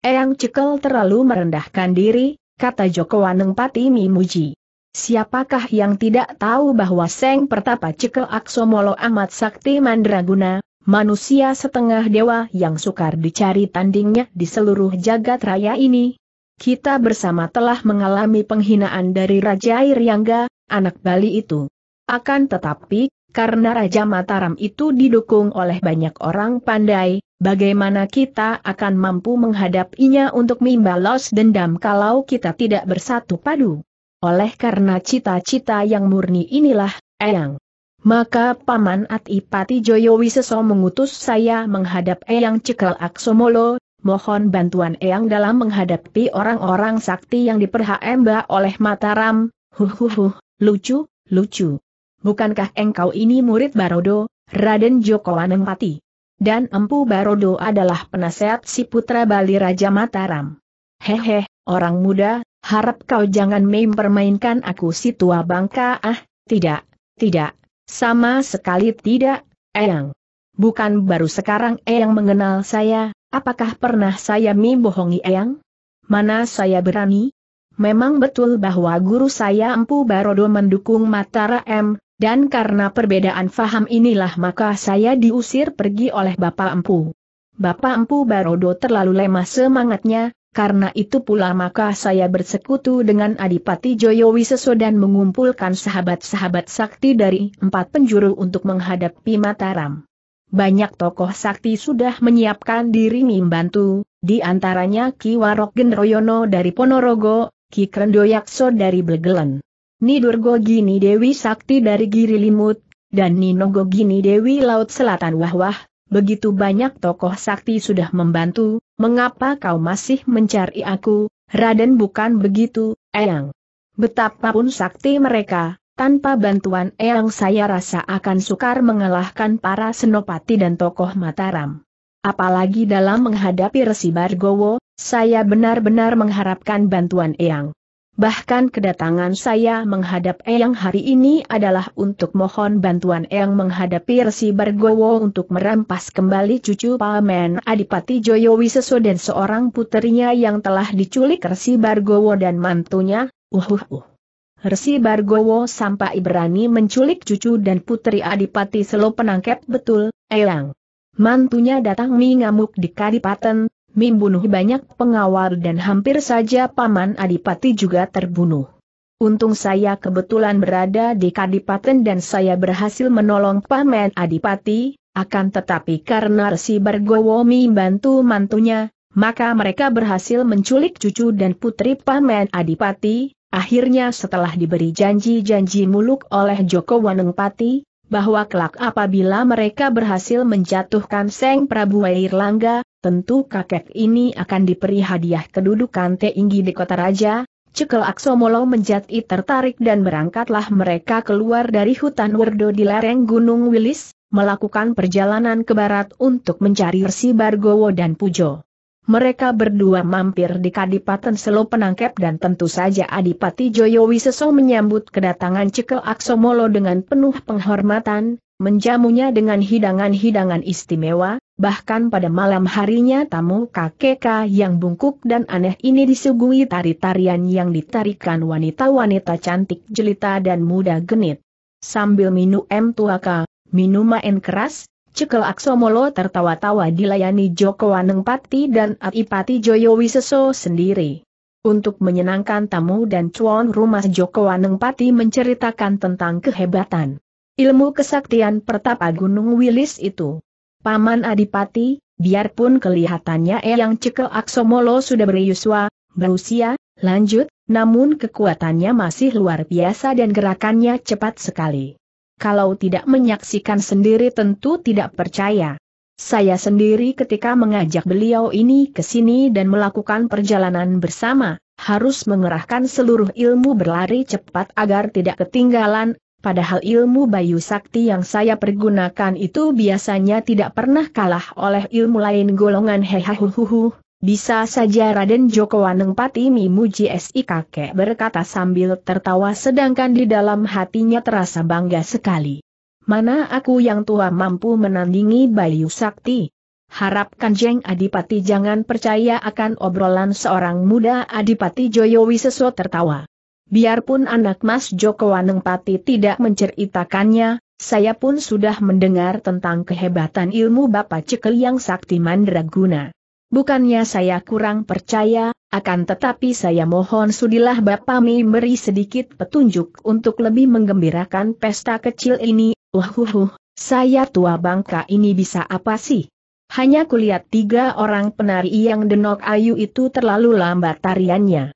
A: Eyang Cekel terlalu merendahkan diri, kata Joko Waneng Pati Mimuji. Siapakah yang tidak tahu bahwa Seng Pertapa Cekel Aksomolo amat sakti mandraguna, manusia setengah dewa yang sukar dicari tandingnya di seluruh jagat raya ini? Kita bersama telah mengalami penghinaan dari Raja Iryangga, anak Bali itu. Akan tetapi, karena Raja Mataram itu didukung oleh banyak orang pandai, bagaimana kita akan mampu menghadapinya untuk membalas dendam kalau kita tidak bersatu padu? Oleh karena cita-cita yang murni inilah, Eyang. Maka Paman Atipati Joyo Wiseso mengutus saya menghadap Eyang Cekal Aksomolo, mohon bantuan Eyang dalam menghadapi orang-orang sakti yang diperhamba oleh Mataram, huhuhuh, lucu, lucu bukankah engkau ini murid Barodo, Raden Joko Anengpati? Dan Empu Barodo adalah penasehat si putra Bali Raja Mataram. Hehe, orang muda, harap kau jangan mempermainkan aku si tua bangka ah, tidak, tidak, sama sekali tidak, Eyang. Bukan baru sekarang Eyang mengenal saya, apakah pernah saya membohongi Eyang? Mana saya berani? Memang betul bahwa guru saya Empu Barodo mendukung Mataram, dan karena perbedaan faham inilah maka saya diusir pergi oleh Bapak Empu. Bapak Empu Barodo terlalu lemah semangatnya, karena itu pula maka saya bersekutu dengan Adipati Joyowiseso dan mengumpulkan sahabat-sahabat sakti dari empat penjuru untuk menghadapi Mataram. Banyak tokoh sakti sudah menyiapkan diri membantu, di antaranya Ki Warok Genroyono dari Ponorogo, Ki Krendoyakso dari Belgelen, Nidurgo Gini Dewi Sakti dari Giri Limut, dan Nino Gini Dewi Laut Selatan Wah-Wah, begitu banyak tokoh sakti sudah membantu, mengapa kau masih mencari aku, Raden bukan begitu, Eyang. Betapapun sakti mereka, tanpa bantuan Eyang saya rasa akan sukar mengalahkan para senopati dan tokoh Mataram. Apalagi dalam menghadapi Resi Bargowo, saya benar-benar mengharapkan bantuan Eyang. Bahkan kedatangan saya menghadap Eyang hari ini adalah untuk mohon bantuan Eyang menghadapi Resi Bargowo untuk merampas kembali cucu Paman Adipati Joyo Wiseso dan seorang putrinya yang telah diculik Resi Bargowo dan mantunya, uhuh. Uh. Resi Bargowo sampai berani menculik cucu dan putri Adipati Selo penangkep betul, Eyang. Mantunya datang mengamuk di Kadipaten, Mim banyak pengawal dan hampir saja Paman Adipati juga terbunuh. Untung saya kebetulan berada di Kadipaten dan saya berhasil menolong Paman Adipati, akan tetapi karena Resi Bargowo membantu mantunya, maka mereka berhasil menculik cucu dan putri Paman Adipati, akhirnya setelah diberi janji-janji muluk oleh Joko Wanengpati, bahwa kelak apabila mereka berhasil menjatuhkan Seng Prabu Wairlangga, tentu kakek ini akan diberi hadiah kedudukan tinggi di kota raja, Cekel Aksomolo menjadi tertarik dan berangkatlah mereka keluar dari hutan Werdo di lereng Gunung Wilis, melakukan perjalanan ke barat untuk mencari Resi Bargowo dan Pujo. Mereka berdua mampir di Kadipaten Selo Penangkep dan tentu saja Adipati Joyowi Seso menyambut kedatangan Cekel Aksomolo dengan penuh penghormatan, menjamunya dengan hidangan-hidangan istimewa, bahkan pada malam harinya tamu kakek yang bungkuk dan aneh ini disuguhi tari-tarian yang ditarikan wanita-wanita cantik jelita dan muda genit. Sambil minum tuaka, main keras, Cekel Aksomolo tertawa-tawa dilayani Joko Anengpati dan Aipati Joyo Wiseso sendiri. Untuk menyenangkan tamu dan cuan rumah Joko Anengpati menceritakan tentang kehebatan ilmu kesaktian pertapa Gunung Wilis itu. Paman Adipati, biarpun kelihatannya Eyang Cekel Aksomolo sudah beriuswa, berusia, lanjut, namun kekuatannya masih luar biasa dan gerakannya cepat sekali. Kalau tidak menyaksikan sendiri tentu tidak percaya. Saya sendiri ketika mengajak beliau ini ke sini dan melakukan perjalanan bersama, harus mengerahkan seluruh ilmu berlari cepat agar tidak ketinggalan, Padahal ilmu bayu sakti yang saya pergunakan itu biasanya tidak pernah kalah oleh ilmu lain golongan hehehuhuhu. Bisa saja Raden Joko Waneng Pati Mimuji si kakek berkata sambil tertawa sedangkan di dalam hatinya terasa bangga sekali. Mana aku yang tua mampu menandingi Bayu Sakti? Harapkan Jeng Adipati jangan percaya akan obrolan seorang muda Adipati Joyowi Seso tertawa. Biarpun anak Mas Joko Wanengpati tidak menceritakannya, saya pun sudah mendengar tentang kehebatan ilmu Bapak Cekel yang sakti mandraguna. Bukannya saya kurang percaya, akan tetapi saya mohon sudilah Bapak beri sedikit petunjuk untuk lebih menggembirakan pesta kecil ini, uhuhuh, saya tua bangka ini bisa apa sih? Hanya kulihat tiga orang penari yang denok ayu itu terlalu lambat tariannya.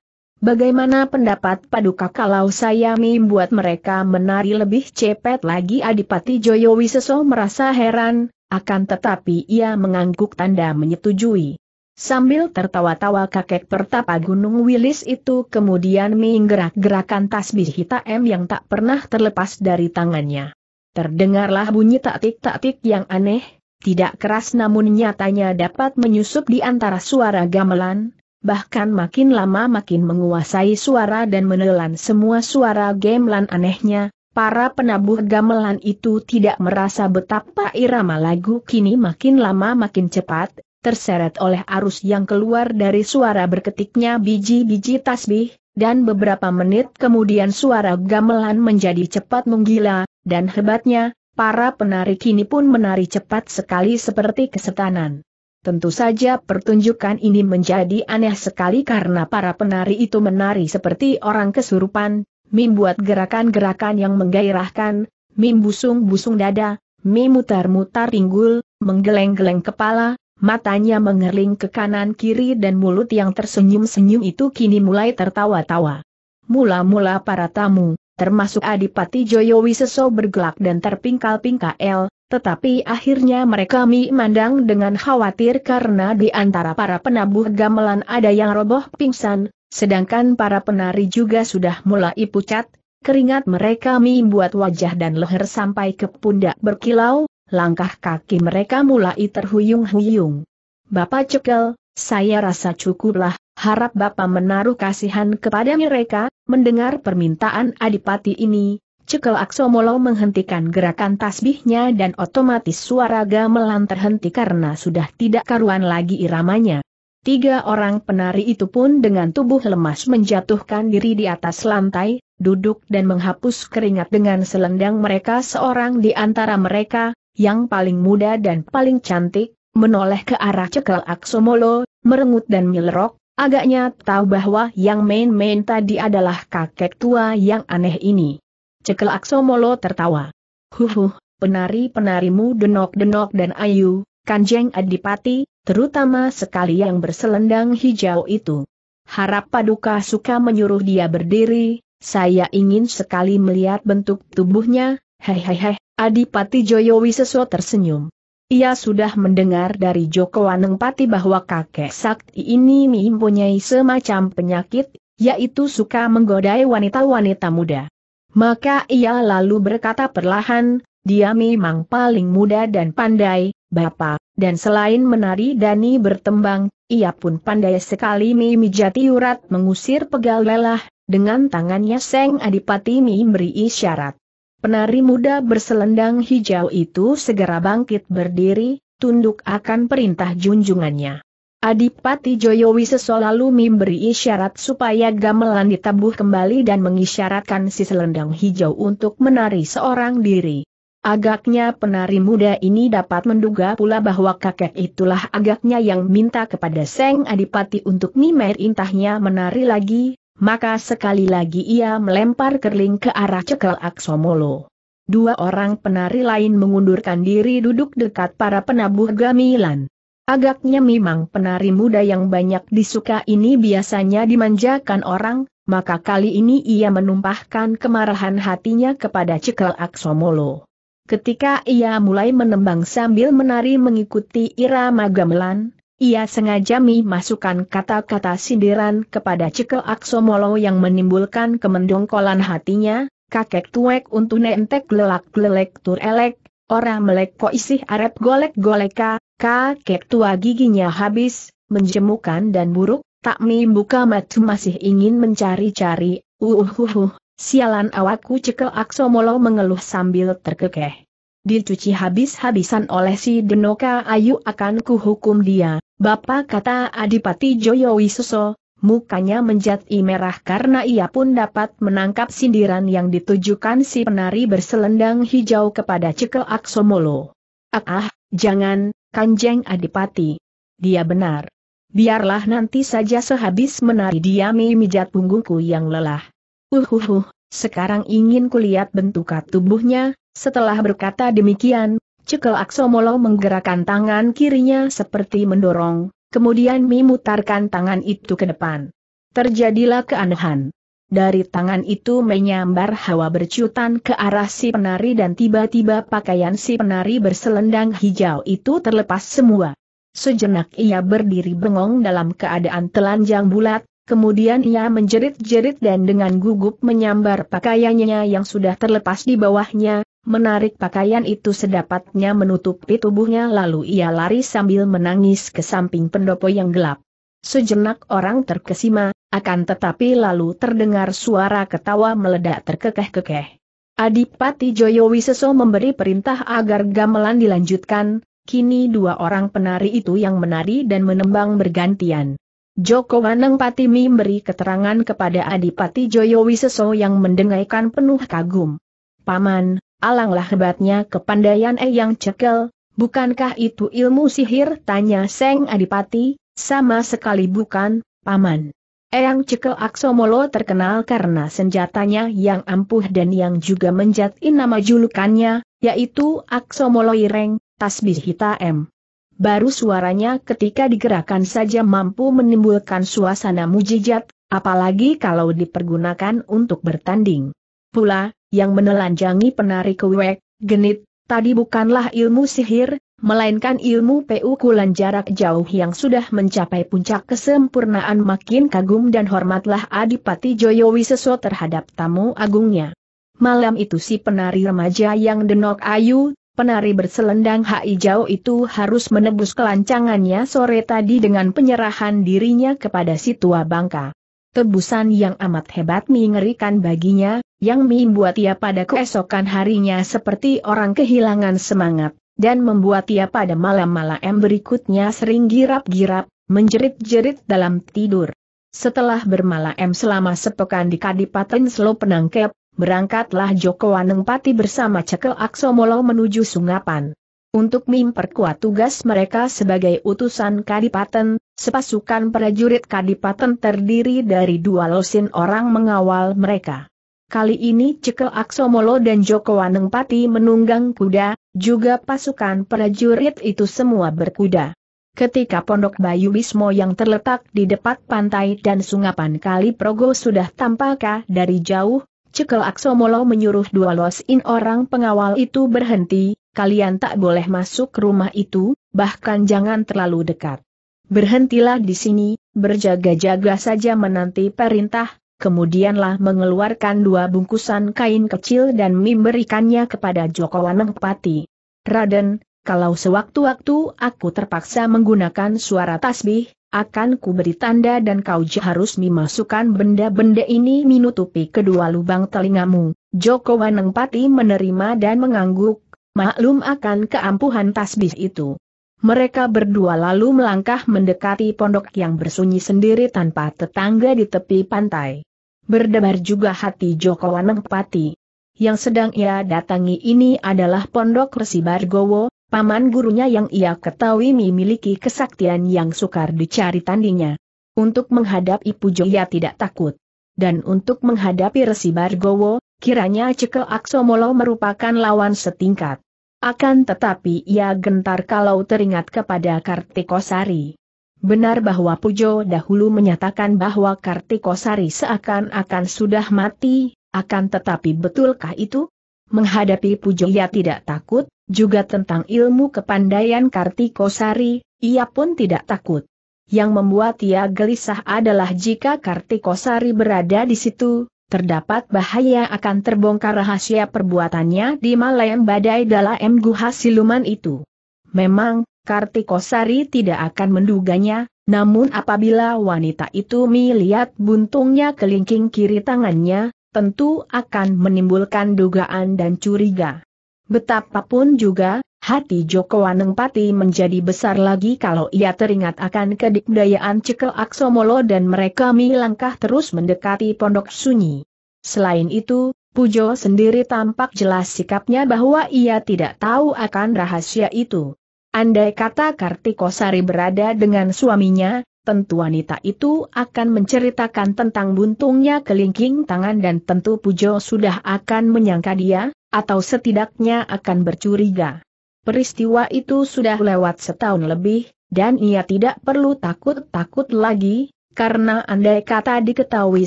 A: Bagaimana pendapat Paduka kalau saya membuat mereka menari lebih cepat lagi Adipati Joyo Wiseso merasa heran, akan tetapi ia mengangguk tanda menyetujui. Sambil tertawa-tawa kakek pertapa Gunung Wilis itu kemudian menggerak-gerakan tasbih hitam yang tak pernah terlepas dari tangannya. Terdengarlah bunyi taktik-taktik yang aneh, tidak keras namun nyatanya dapat menyusup di antara suara gamelan, bahkan makin lama makin menguasai suara dan menelan semua suara gamelan anehnya, para penabuh gamelan itu tidak merasa betapa irama lagu kini makin lama makin cepat, terseret oleh arus yang keluar dari suara berketiknya biji-biji tasbih, dan beberapa menit kemudian suara gamelan menjadi cepat menggila, dan hebatnya, para penari kini pun menari cepat sekali seperti kesetanan. Tentu saja pertunjukan ini menjadi aneh sekali karena para penari itu menari seperti orang kesurupan, Mim buat gerakan-gerakan yang menggairahkan, Mim busung-busung dada, Mim mutar-mutar pinggul, menggeleng-geleng kepala, matanya mengerling ke kanan-kiri dan mulut yang tersenyum-senyum itu kini mulai tertawa-tawa. Mula-mula para tamu, termasuk Adipati Joyowi Seso bergelak dan terpingkal-pingkal, tetapi akhirnya mereka memandang dengan khawatir karena di antara para penabuh gamelan ada yang roboh pingsan, sedangkan para penari juga sudah mulai pucat, keringat mereka membuat wajah dan leher sampai ke pundak berkilau, langkah kaki mereka mulai terhuyung-huyung. Bapak cekel, saya rasa cukuplah, harap Bapak menaruh kasihan kepada mereka, mendengar permintaan adipati ini, Cekel Aksomolo menghentikan gerakan tasbihnya dan otomatis suara gamelan terhenti karena sudah tidak karuan lagi iramanya. Tiga orang penari itu pun dengan tubuh lemas menjatuhkan diri di atas lantai, duduk dan menghapus keringat dengan selendang mereka seorang di antara mereka, yang paling muda dan paling cantik, menoleh ke arah cekel Aksomolo, merengut dan milrok, agaknya tahu bahwa yang main-main tadi adalah kakek tua yang aneh ini. Cekel Aksomolo tertawa. Huhuh, penari-penarimu denok-denok dan ayu, Kanjeng Adipati, terutama sekali yang berselendang hijau itu. Harap Paduka suka menyuruh dia berdiri, saya ingin sekali melihat bentuk tubuhnya, hehehe, Adipati Joyo Wiseso tersenyum. Ia sudah mendengar dari Joko Anengpati bahwa kakek sakti ini mempunyai semacam penyakit, yaitu suka menggodai wanita-wanita muda. Maka ia lalu berkata perlahan, dia memang paling muda dan pandai, Bapak, dan selain menari Dani bertembang, ia pun pandai sekali memijati urat mengusir pegal lelah, dengan tangannya Seng Adipati memberi isyarat. Penari muda berselendang hijau itu segera bangkit berdiri, tunduk akan perintah junjungannya. Adipati Joyowiseso lalu memberi isyarat supaya gamelan ditabuh kembali dan mengisyaratkan si selendang hijau untuk menari seorang diri. Agaknya penari muda ini dapat menduga pula bahwa kakek itulah agaknya yang minta kepada Seng Adipati untuk nimer intahnya menari lagi, maka sekali lagi ia melempar kerling ke arah cekal Aksomolo. Dua orang penari lain mengundurkan diri duduk dekat para penabuh gamelan. Agaknya memang penari muda yang banyak disuka ini biasanya dimanjakan orang, maka kali ini ia menumpahkan kemarahan hatinya kepada Cikal Aksomolo. Ketika ia mulai menembang sambil menari mengikuti irama gamelan, ia sengaja memasukkan kata-kata sindiran kepada Cikal Aksomolo yang menimbulkan kemendongkolan hatinya, kakek tuek untuk nentek lelak lelek tur elek, Orang melek isih arep golek-golek ka, kakek tua giginya habis, menjemukan dan buruk, tak membuka matu masih ingin mencari-cari, uhuhuhuh, sialan awakku cekel aksomolo mengeluh sambil terkekeh. Dicuci habis-habisan oleh si Denoka Ayu akan kuhukum dia, Bapak kata Adipati Joyo Wisoso, mukanya menjadi merah karena ia pun dapat menangkap sindiran yang ditujukan si penari berselendang hijau kepada Cekel Aksomolo. Ah, ah, jangan, Kanjeng Adipati. Dia benar. Biarlah nanti saja sehabis menari dia memijat punggungku yang lelah. Uhuhuh, uh, uh, sekarang ingin kulihat bentuk tubuhnya, setelah berkata demikian, Cekel Aksomolo menggerakkan tangan kirinya seperti mendorong, Kemudian memutarkan tangan itu ke depan. Terjadilah keanehan. Dari tangan itu menyambar hawa bercutan ke arah si penari dan tiba-tiba pakaian si penari berselendang hijau itu terlepas semua. Sejenak ia berdiri bengong dalam keadaan telanjang bulat, kemudian ia menjerit-jerit dan dengan gugup menyambar pakaiannya yang sudah terlepas di bawahnya, menarik pakaian itu sedapatnya menutupi tubuhnya lalu ia lari sambil menangis ke samping pendopo yang gelap. Sejenak orang terkesima, akan tetapi lalu terdengar suara ketawa meledak terkekeh-kekeh. Adipati Joyo Wiseso memberi perintah agar gamelan dilanjutkan, kini dua orang penari itu yang menari dan menembang bergantian. Joko Waneng Patimi memberi keterangan kepada Adipati Joyo Wiseso yang mendengarkan penuh kagum. Paman, Alanglah hebatnya kepandaian Eyang Cekel, bukankah itu ilmu sihir? Tanya Seng Adipati, sama sekali bukan, Paman. Eyang Cekel Aksomolo terkenal karena senjatanya yang ampuh dan yang juga menjadi nama julukannya, yaitu Aksomolo Ireng, Tasbih Hita M. Baru suaranya ketika digerakkan saja mampu menimbulkan suasana mujijat, apalagi kalau dipergunakan untuk bertanding. Pula, yang menelanjangi penari kewek, genit, tadi bukanlah ilmu sihir, melainkan ilmu pukulan jarak jauh yang sudah mencapai puncak kesempurnaan makin kagum dan hormatlah Adipati Joyowi Seso terhadap tamu agungnya. Malam itu si penari remaja yang denok ayu, penari berselendang hijau itu harus menebus kelancangannya sore tadi dengan penyerahan dirinya kepada si tua bangka. Tebusan yang amat hebat mengerikan baginya, yang membuat ia pada keesokan harinya seperti orang kehilangan semangat, dan membuat ia pada malam-malam berikutnya sering girap-girap, menjerit-jerit dalam tidur. Setelah bermalam selama sepekan di Kadipaten Slo Penangkep, berangkatlah Joko Wanengpati bersama Cekel Aksomolo menuju Sungapan. Untuk memperkuat tugas mereka sebagai utusan Kadipaten, sepasukan prajurit Kadipaten terdiri dari dua losin orang mengawal mereka. Kali ini Cekel Aksomolo dan Joko Wanengpati menunggang kuda, juga pasukan prajurit itu semua berkuda. Ketika Pondok Bayu Bismo yang terletak di depan pantai dan sungapan Kali Progo sudah tampakkah dari jauh, Cekel Aksomolo menyuruh dua losin orang pengawal itu berhenti, kalian tak boleh masuk rumah itu, bahkan jangan terlalu dekat. Berhentilah di sini, berjaga-jaga saja menanti perintah, kemudianlah mengeluarkan dua bungkusan kain kecil dan memberikannya kepada Joko Waneng Pati. Raden, kalau sewaktu-waktu aku terpaksa menggunakan suara tasbih, akan ku beri tanda dan kau harus memasukkan benda-benda ini menutupi kedua lubang telingamu. Joko Waneng Pati menerima dan mengangguk, maklum akan keampuhan tasbih itu. Mereka berdua lalu melangkah mendekati pondok yang bersunyi sendiri tanpa tetangga di tepi pantai. Berdebar juga hati Joko Wanengpati. Yang sedang ia datangi ini adalah Pondok Resi Bargowo, paman gurunya yang ia ketahui memiliki kesaktian yang sukar dicari tandingnya. Untuk menghadapi Pujo ia tidak takut. Dan untuk menghadapi Resi Bargowo, kiranya Cekel Aksomolo merupakan lawan setingkat. Akan tetapi ia gentar kalau teringat kepada Kartikosari. Benar bahwa Pujo dahulu menyatakan bahwa Kartikosari seakan-akan sudah mati, akan tetapi betulkah itu? Menghadapi Pujo ia tidak takut, juga tentang ilmu kepandaian Kartikosari, ia pun tidak takut. Yang membuat ia gelisah adalah jika Kartikosari berada di situ, terdapat bahaya akan terbongkar rahasia perbuatannya di Malayam Badai Dalaem Guha Siluman itu. Memang, Kartikosari tidak akan menduganya, namun apabila wanita itu melihat buntungnya kelingking kiri tangannya, tentu akan menimbulkan dugaan dan curiga. Betapapun juga, hati Joko Wanengpati menjadi besar lagi kalau ia teringat akan kedikdayaan Cekel Aksomolo dan mereka melangkah terus mendekati pondok sunyi. Selain itu, Pujo sendiri tampak jelas sikapnya bahwa ia tidak tahu akan rahasia itu. Andai kata Kartikosari berada dengan suaminya, tentu wanita itu akan menceritakan tentang buntungnya kelingking tangan dan tentu Pujo sudah akan menyangka dia, atau setidaknya akan bercuriga. Peristiwa itu sudah lewat setahun lebih, dan ia tidak perlu takut-takut lagi, karena andai kata diketahui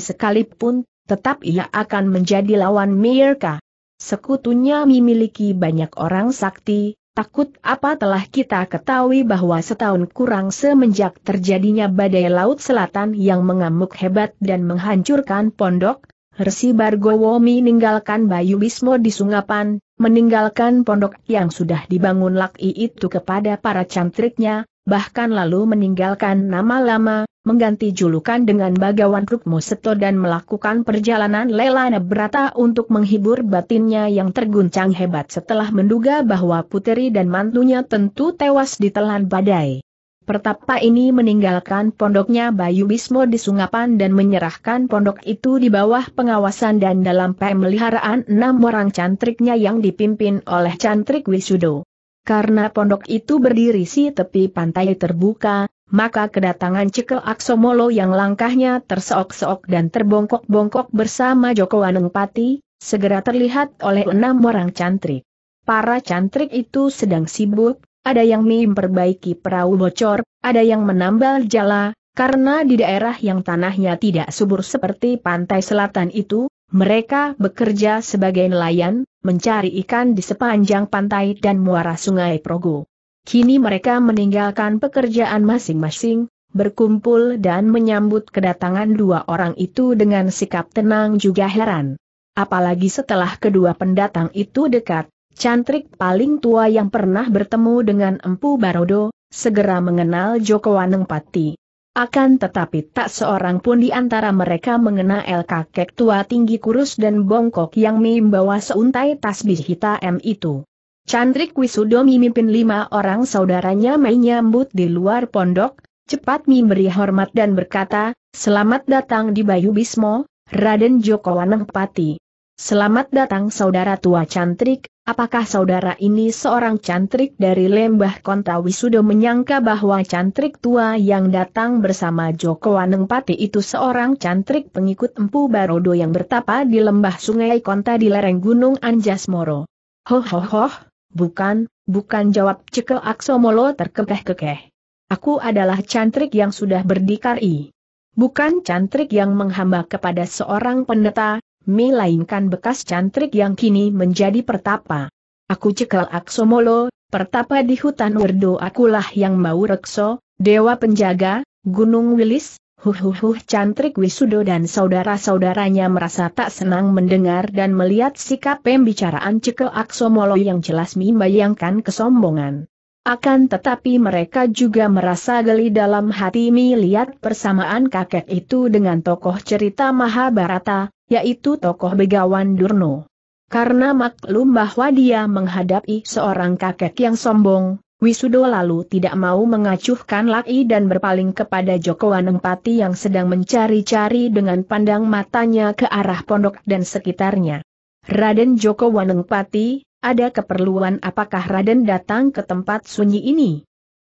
A: sekalipun, tetap ia akan menjadi lawan Mirka. Sekutunya memiliki banyak orang sakti, Takut apa telah kita ketahui bahwa setahun kurang semenjak terjadinya badai laut selatan yang mengamuk hebat dan menghancurkan pondok, Resi Bargowo meninggalkan Bayu Bismo di Sungapan, meninggalkan pondok yang sudah dibangun Laki itu kepada para cantriknya, bahkan lalu meninggalkan nama lama, mengganti julukan dengan Bagawan Rukmo Seto dan melakukan perjalanan Lela Nebrata untuk menghibur batinnya yang terguncang hebat setelah menduga bahwa puteri dan mantunya tentu tewas ditelan badai. Pertapa ini meninggalkan pondoknya Bayu Bismo di Sungapan dan menyerahkan pondok itu di bawah pengawasan dan dalam pemeliharaan enam orang cantriknya yang dipimpin oleh cantrik Wisudo. Karena pondok itu berdiri si tepi pantai terbuka, maka kedatangan Cikel Aksomolo yang langkahnya terseok-seok dan terbongkok-bongkok bersama Joko Anengpati, segera terlihat oleh enam orang cantrik. Para cantrik itu sedang sibuk, ada yang memperbaiki perahu bocor, ada yang menambal jala, karena di daerah yang tanahnya tidak subur seperti pantai selatan itu, mereka bekerja sebagai nelayan, mencari ikan di sepanjang pantai dan muara sungai Progo kini mereka meninggalkan pekerjaan masing-masing, berkumpul dan menyambut kedatangan dua orang itu dengan sikap tenang juga heran. Apalagi setelah kedua pendatang itu dekat, cantrik paling tua yang pernah bertemu dengan Empu Barodo, segera mengenal Joko Wanengpati. Akan tetapi tak seorang pun di antara mereka mengenal kakek tua tinggi kurus dan bongkok yang membawa seuntai tasbih hitam itu. Chandrik Wisudo memimpin lima orang saudaranya menyambut di luar pondok, cepat memberi hormat dan berkata, Selamat datang di Bayu Bismo, Raden Joko Wanengpati. Selamat datang saudara tua cantrik, apakah saudara ini seorang cantrik dari lembah konta Wisudo menyangka bahwa cantrik tua yang datang bersama Joko Wanengpati itu seorang cantrik pengikut Empu Barodo yang bertapa di lembah sungai konta di lereng gunung Anjas Moro. Ho ho ho, Bukan, bukan jawab cekel Aksomolo terkekeh-kekeh. Aku adalah cantrik yang sudah berdikari. Bukan cantrik yang menghamba kepada seorang pendeta, melainkan bekas cantrik yang kini menjadi pertapa. Aku Cekal Aksomolo, pertapa di hutan Werdo akulah yang mau rekso, dewa penjaga, Gunung Wilis, Huhuhuh cantrik Wisudo dan saudara-saudaranya merasa tak senang mendengar dan melihat sikap pembicaraan Ceke Aksomolo yang jelas membayangkan kesombongan. Akan tetapi mereka juga merasa geli dalam hati melihat persamaan kakek itu dengan tokoh cerita Mahabharata, yaitu tokoh Begawan Durno. Karena maklum bahwa dia menghadapi seorang kakek yang sombong, Wisudo lalu tidak mau mengacuhkan Laki dan berpaling kepada Joko Anengpati yang sedang mencari-cari dengan pandang matanya ke arah pondok dan sekitarnya. Raden Joko Wanengpati, ada keperluan apakah Raden datang ke tempat sunyi ini?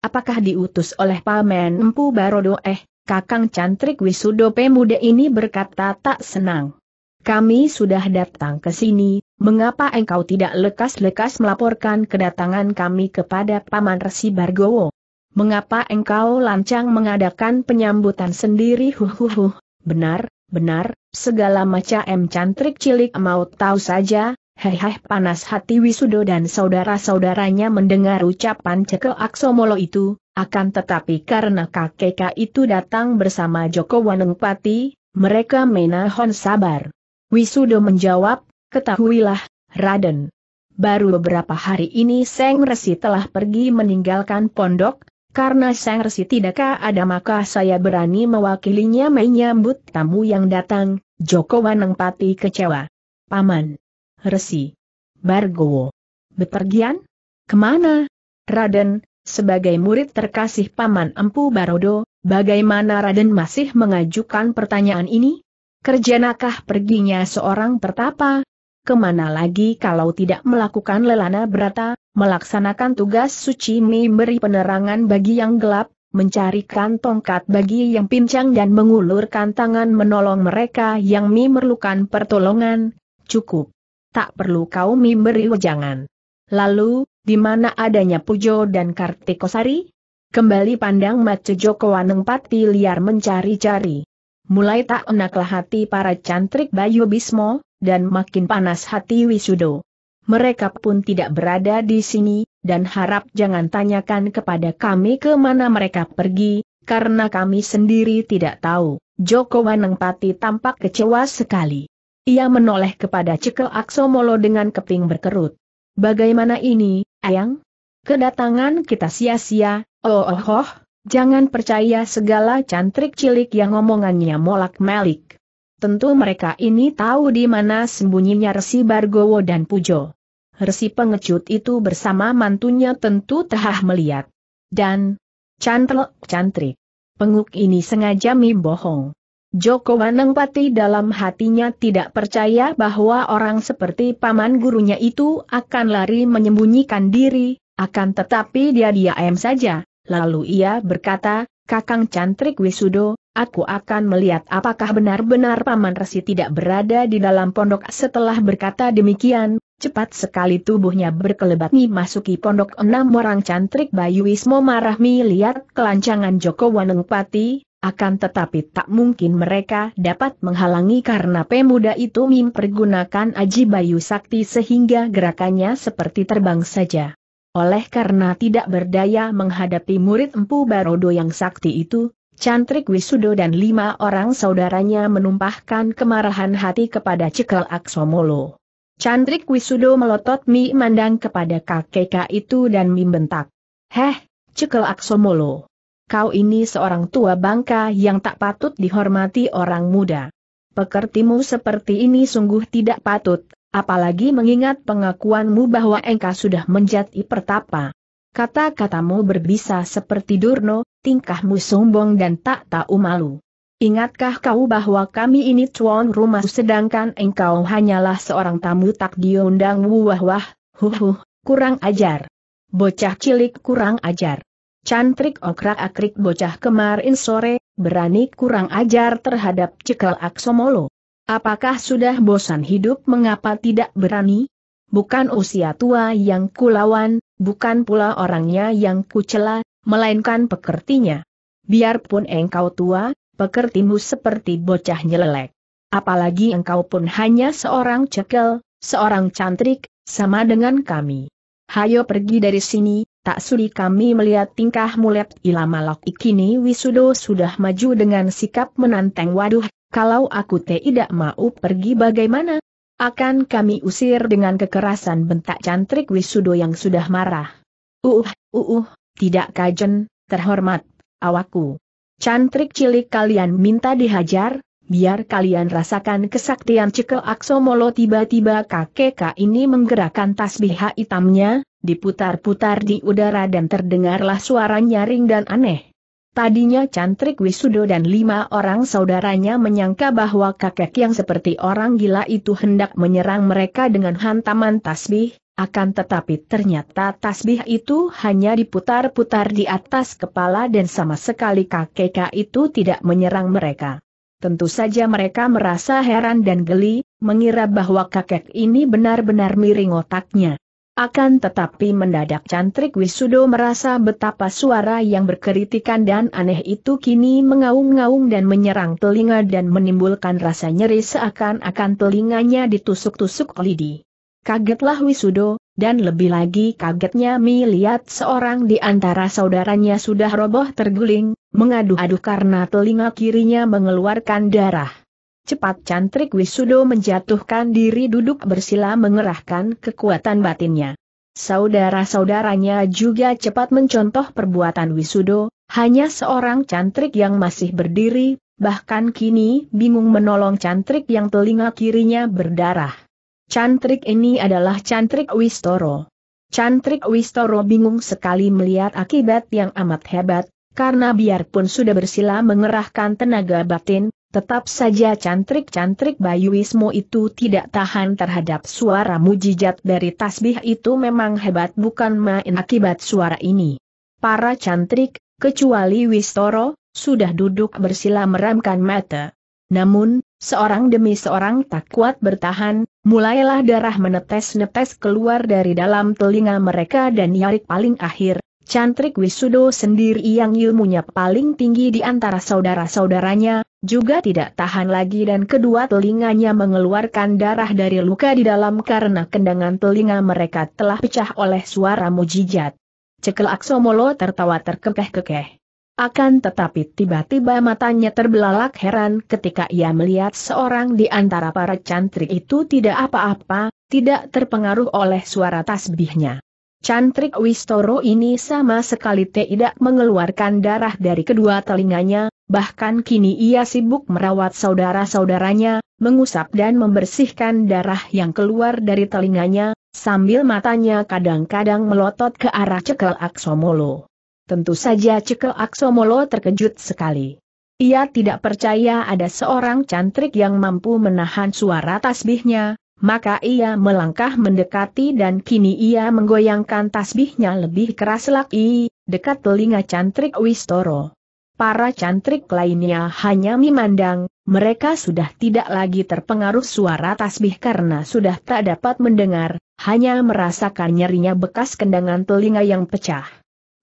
A: Apakah diutus oleh Pamen Empu Barodo eh, kakang cantrik Wisudo pemuda ini berkata tak senang. Kami sudah datang ke sini, Mengapa engkau tidak lekas-lekas melaporkan kedatangan kami kepada Paman Resi Bargowo? Mengapa engkau lancang mengadakan penyambutan sendiri huhuhu? Benar, benar, segala macam cantrik cilik mau tahu saja, heheh panas hati Wisudo dan saudara-saudaranya mendengar ucapan Ceke Aksomolo itu, akan tetapi karena kakek itu datang bersama Joko Wanengpati, mereka menahan sabar. Wisudo menjawab, Ketahuilah, Raden. Baru beberapa hari ini Seng Resi telah pergi meninggalkan pondok, karena Seng Resi tidak ada maka saya berani mewakilinya menyambut tamu yang datang, Joko Wanengpati kecewa. Paman. Resi. Bargowo. Bepergian? Kemana? Raden, sebagai murid terkasih Paman Empu Barodo, bagaimana Raden masih mengajukan pertanyaan ini? Kerjanakah perginya seorang pertapa, kemana lagi kalau tidak melakukan lelana berata, melaksanakan tugas suci memberi penerangan bagi yang gelap, mencarikan tongkat bagi yang pincang dan mengulurkan tangan menolong mereka yang memerlukan pertolongan, cukup. Tak perlu kau mi beri wejangan. Lalu, di mana adanya Pujo dan Kartikosari? Kembali pandang Mace Joko Waneng Pati liar mencari-cari. Mulai tak enaklah hati para cantrik Bayu Bismo, dan makin panas hati Wisudo. Mereka pun tidak berada di sini, dan harap jangan tanyakan kepada kami ke mana mereka pergi, karena kami sendiri tidak tahu. Joko Wanengpati tampak kecewa sekali. Ia menoleh kepada Cekel Aksomolo dengan keping berkerut. Bagaimana ini, Ayang? Kedatangan kita sia-sia, oh oh oh, jangan percaya segala cantrik cilik yang omongannya molak-melik. Tentu mereka ini tahu di mana sembunyinya Resi Bargowo dan Pujo. Resi pengecut itu bersama mantunya tentu telah melihat. Dan cantrek cantrik. Penguk ini sengaja mi bohong. Joko Wanengpati dalam hatinya tidak percaya bahwa orang seperti paman gurunya itu akan lari menyembunyikan diri, akan tetapi dia diam saja, lalu ia berkata, Kakang Cantrik Wisudo, Aku akan melihat apakah benar-benar Paman Resi tidak berada di dalam pondok setelah berkata demikian, cepat sekali tubuhnya berkelebat memasuki pondok enam orang cantrik Bayu Wismo marah melihat kelancangan Joko Wanengpati, akan tetapi tak mungkin mereka dapat menghalangi karena pemuda itu mempergunakan aji bayu sakti sehingga gerakannya seperti terbang saja. Oleh karena tidak berdaya menghadapi murid Empu Barodo yang sakti itu, Cantrik Wisudo dan lima orang saudaranya menumpahkan kemarahan hati kepada Cekel Aksomolo. Cantrik Wisudo melotot mi mandang kepada kakek itu dan mi bentak. Heh, Cekel Aksomolo. Kau ini seorang tua bangka yang tak patut dihormati orang muda. Pekertimu seperti ini sungguh tidak patut, apalagi mengingat pengakuanmu bahwa engkau sudah menjadi pertapa. Kata-katamu berbisa seperti durno, tingkahmu sombong dan tak tahu malu. Ingatkah kau bahwa kami ini tuan rumah sedangkan engkau hanyalah seorang tamu tak diundang wah wah, huhuh, kurang ajar. Bocah cilik kurang ajar. Cantrik okra akrik bocah kemarin sore, berani kurang ajar terhadap cikal aksomolo. Apakah sudah bosan hidup mengapa tidak berani? Bukan usia tua yang kulawan, bukan pula orangnya yang kucela, melainkan pekertinya. Biarpun engkau tua, pekertimu seperti bocah nyelelek. Apalagi engkau pun hanya seorang cekel, seorang cantrik, sama dengan kami. Hayo pergi dari sini, tak sudi kami melihat tingkah mulet ilama laki ikini wisudo sudah maju dengan sikap menantang waduh, kalau aku tidak mau pergi bagaimana? Akan kami usir dengan kekerasan bentak cantrik Wisudo yang sudah marah. Uh, uh, uh, tidak kajen, terhormat, awakku. Cantrik cilik kalian minta dihajar, biar kalian rasakan kesaktian cekel Aksomolo tiba-tiba kakek ini menggerakkan tasbih hitamnya, diputar-putar di udara dan terdengarlah suara nyaring dan aneh. Tadinya cantrik Wisudo dan lima orang saudaranya menyangka bahwa kakek yang seperti orang gila itu hendak menyerang mereka dengan hantaman tasbih, akan tetapi ternyata tasbih itu hanya diputar-putar di atas kepala dan sama sekali kakek itu tidak menyerang mereka. Tentu saja mereka merasa heran dan geli, mengira bahwa kakek ini benar-benar miring otaknya. Akan tetapi mendadak cantrik Wisudo merasa betapa suara yang berkeritikan dan aneh itu kini mengaung-ngaung dan menyerang telinga dan menimbulkan rasa nyeri seakan-akan telinganya ditusuk-tusuk lidi. Kagetlah Wisudo, dan lebih lagi kagetnya Mi seorang di antara saudaranya sudah roboh terguling, mengadu-adu karena telinga kirinya mengeluarkan darah. Cepat cantrik Wisudo menjatuhkan diri duduk bersila mengerahkan kekuatan batinnya. Saudara-saudaranya juga cepat mencontoh perbuatan Wisudo, hanya seorang cantrik yang masih berdiri, bahkan kini bingung menolong cantrik yang telinga kirinya berdarah. Cantrik ini adalah cantrik Wistoro. Cantrik Wistoro bingung sekali melihat akibat yang amat hebat, karena biarpun sudah bersila mengerahkan tenaga batin, Tetap saja cantrik-cantrik Bayu Wismo itu tidak tahan terhadap suara mujijat dari tasbih itu memang hebat bukan main akibat suara ini. Para cantrik, kecuali Wistoro, sudah duduk bersila meramkan mata. Namun, seorang demi seorang tak kuat bertahan, mulailah darah menetes-netes keluar dari dalam telinga mereka dan nyarik paling akhir, Cantrik Wisudo sendiri yang ilmunya paling tinggi di antara saudara-saudaranya, juga tidak tahan lagi dan kedua telinganya mengeluarkan darah dari luka di dalam karena kendangan telinga mereka telah pecah oleh suara mujijat. Cekel Aksomolo tertawa terkekeh-kekeh. Akan tetapi tiba-tiba matanya terbelalak heran ketika ia melihat seorang di antara para cantrik itu tidak apa-apa, tidak terpengaruh oleh suara tasbihnya. Cantrik Wistoro ini sama sekali tidak mengeluarkan darah dari kedua telinganya, bahkan kini ia sibuk merawat saudara-saudaranya, mengusap dan membersihkan darah yang keluar dari telinganya, sambil matanya kadang-kadang melotot ke arah cekel Aksomolo. Tentu saja cekel Aksomolo terkejut sekali. Ia tidak percaya ada seorang cantrik yang mampu menahan suara tasbihnya, maka ia melangkah mendekati dan kini ia menggoyangkan tasbihnya lebih keras lagi, dekat telinga cantrik Wistoro. Para cantrik lainnya hanya memandang, mereka sudah tidak lagi terpengaruh suara tasbih karena sudah tak dapat mendengar, hanya merasakan nyerinya bekas kendangan telinga yang pecah.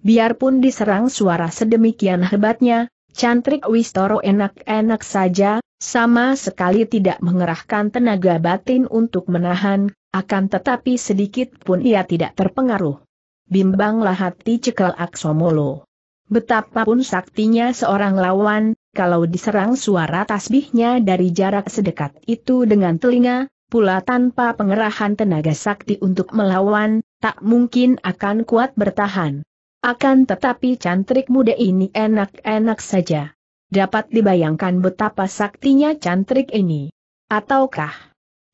A: Biarpun diserang suara sedemikian hebatnya, Cantrik Wistoro enak-enak saja, sama sekali tidak mengerahkan tenaga batin untuk menahan, akan tetapi sedikit pun ia tidak terpengaruh. Bimbanglah hati cekal Aksomolo. Betapapun saktinya seorang lawan, kalau diserang suara tasbihnya dari jarak sedekat itu dengan telinga, pula tanpa pengerahan tenaga sakti untuk melawan, tak mungkin akan kuat bertahan. Akan tetapi cantrik muda ini enak-enak saja. Dapat dibayangkan betapa saktinya cantrik ini. Ataukah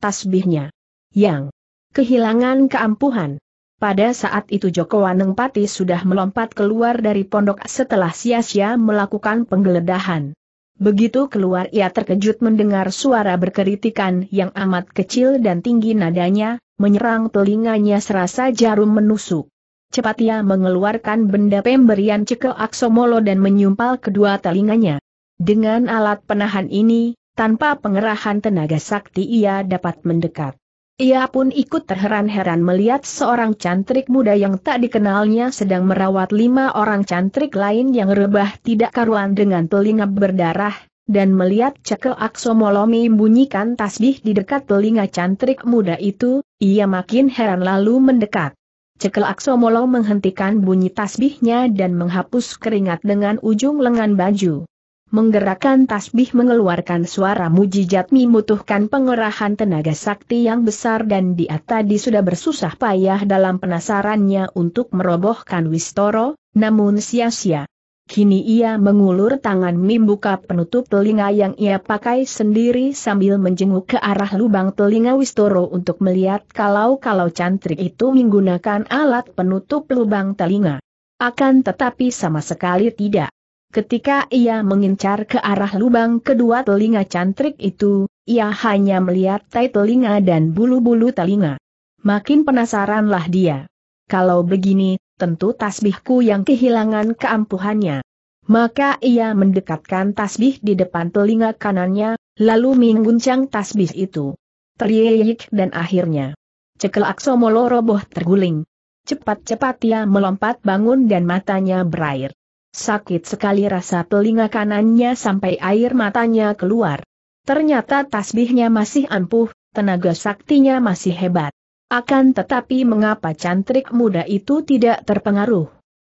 A: tasbihnya yang kehilangan keampuhan. Pada saat itu Joko Wanengpati sudah melompat keluar dari pondok setelah sia-sia melakukan penggeledahan. Begitu keluar ia terkejut mendengar suara berkeritikan yang amat kecil dan tinggi nadanya, menyerang telinganya serasa jarum menusuk cepat ia mengeluarkan benda pemberian cekel aksomolo dan menyumpal kedua telinganya. Dengan alat penahan ini, tanpa pengerahan tenaga sakti ia dapat mendekat. Ia pun ikut terheran-heran melihat seorang cantrik muda yang tak dikenalnya sedang merawat lima orang cantrik lain yang rebah tidak karuan dengan telinga berdarah, dan melihat cekel aksomolo membunyikan tasbih di dekat telinga cantrik muda itu, ia makin heran lalu mendekat. Cekel Aksomolo menghentikan bunyi tasbihnya dan menghapus keringat dengan ujung lengan baju. Menggerakkan tasbih mengeluarkan suara mujijat membutuhkan pengerahan tenaga sakti yang besar dan dia tadi sudah bersusah payah dalam penasarannya untuk merobohkan Wistoro, namun sia-sia. Kini ia mengulur tangan membuka penutup telinga yang ia pakai sendiri sambil menjenguk ke arah lubang telinga Wistoro untuk melihat kalau-kalau cantrik itu menggunakan alat penutup lubang telinga. Akan tetapi sama sekali tidak. Ketika ia mengincar ke arah lubang kedua telinga cantrik itu, ia hanya melihat tai telinga dan bulu-bulu telinga. Makin penasaranlah dia. Kalau begini, tentu tasbihku yang kehilangan keampuhannya. Maka ia mendekatkan tasbih di depan telinga kanannya, lalu mengguncang tasbih itu. Teriik dan akhirnya. Cekel Aksomolo roboh terguling. Cepat-cepat ia melompat bangun dan matanya berair. Sakit sekali rasa telinga kanannya sampai air matanya keluar. Ternyata tasbihnya masih ampuh, tenaga saktinya masih hebat. Akan tetapi mengapa cantrik muda itu tidak terpengaruh?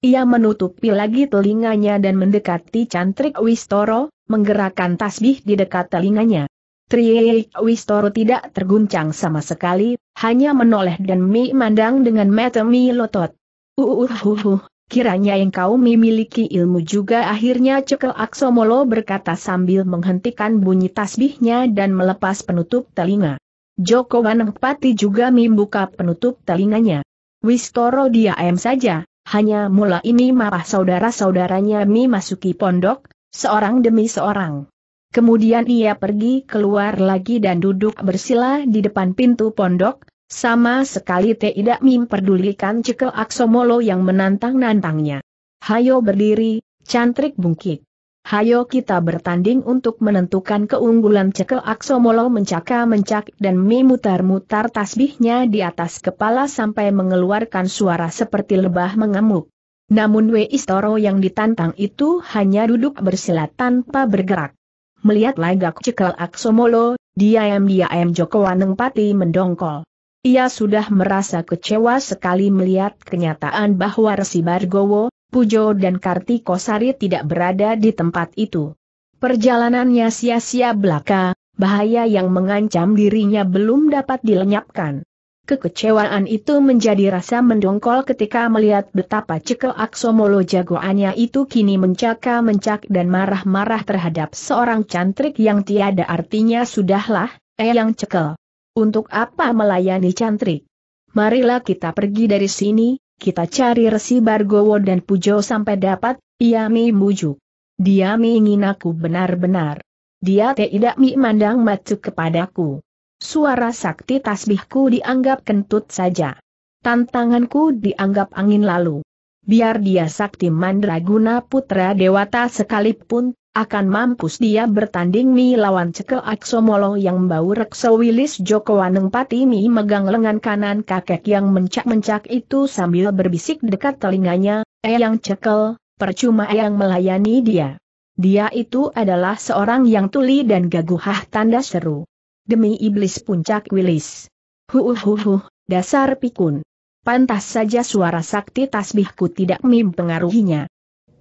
A: Ia menutupi lagi telinganya dan mendekati cantrik Wistoro, menggerakkan tasbih di dekat telinganya. Triek Wistoro tidak terguncang sama sekali, hanya menoleh dan memandang dengan mata mi lotot. Uh, uh, uh, kiranya yang kau memiliki ilmu juga akhirnya cekel Aksomolo berkata sambil menghentikan bunyi tasbihnya dan melepas penutup telinga. Joko Wanempati juga membuka penutup telinganya. Wistoro diam saja, hanya mula ini marah saudara-saudaranya Mi masuki pondok, seorang demi seorang. Kemudian ia pergi keluar lagi dan duduk bersila di depan pintu pondok, sama sekali tidak memperdulikan cekel aksomolo yang menantang-nantangnya. Hayo berdiri, cantrik bungkik hayo kita bertanding untuk menentukan keunggulan cekel Aksomolo mencaka-mencak dan memutar-mutar tasbihnya di atas kepala sampai mengeluarkan suara seperti lebah mengamuk. Namun Wei Istoro yang ditantang itu hanya duduk bersila tanpa bergerak. Melihat lagak cekel Aksomolo, diam-diam Joko Pati mendongkol. Ia sudah merasa kecewa sekali melihat kenyataan bahwa Resi Bargowo, Pujo dan Kartikosari tidak berada di tempat itu. Perjalanannya sia-sia belaka, bahaya yang mengancam dirinya belum dapat dilenyapkan. Kekecewaan itu menjadi rasa mendongkol ketika melihat betapa cekel aksomolo jagoannya itu kini mencaka-mencak dan marah-marah terhadap seorang cantrik yang tiada artinya sudahlah, eh yang cekel. Untuk apa melayani cantrik? Marilah kita pergi dari sini, kita cari Resi Bargowo dan Pujo sampai dapat, ia mi bujuk. Dia mi ingin aku benar-benar. Dia tidak mi mandang macu kepadaku. Suara sakti tasbihku dianggap kentut saja. Tantanganku dianggap angin lalu. Biar dia sakti mandraguna putra dewata sekalipun, akan mampus dia bertanding mi lawan cekel aksomolo yang bau reksa wilis Joko Waneng Pati mi megang lengan kanan kakek yang mencak-mencak itu sambil berbisik dekat telinganya, eh yang cekel, percuma eh yang melayani dia. Dia itu adalah seorang yang tuli dan gaguhah tanda seru. Demi iblis puncak wilis. Huuhuhuh, dasar pikun. Pantas saja suara sakti tasbihku tidak mim pengaruhinya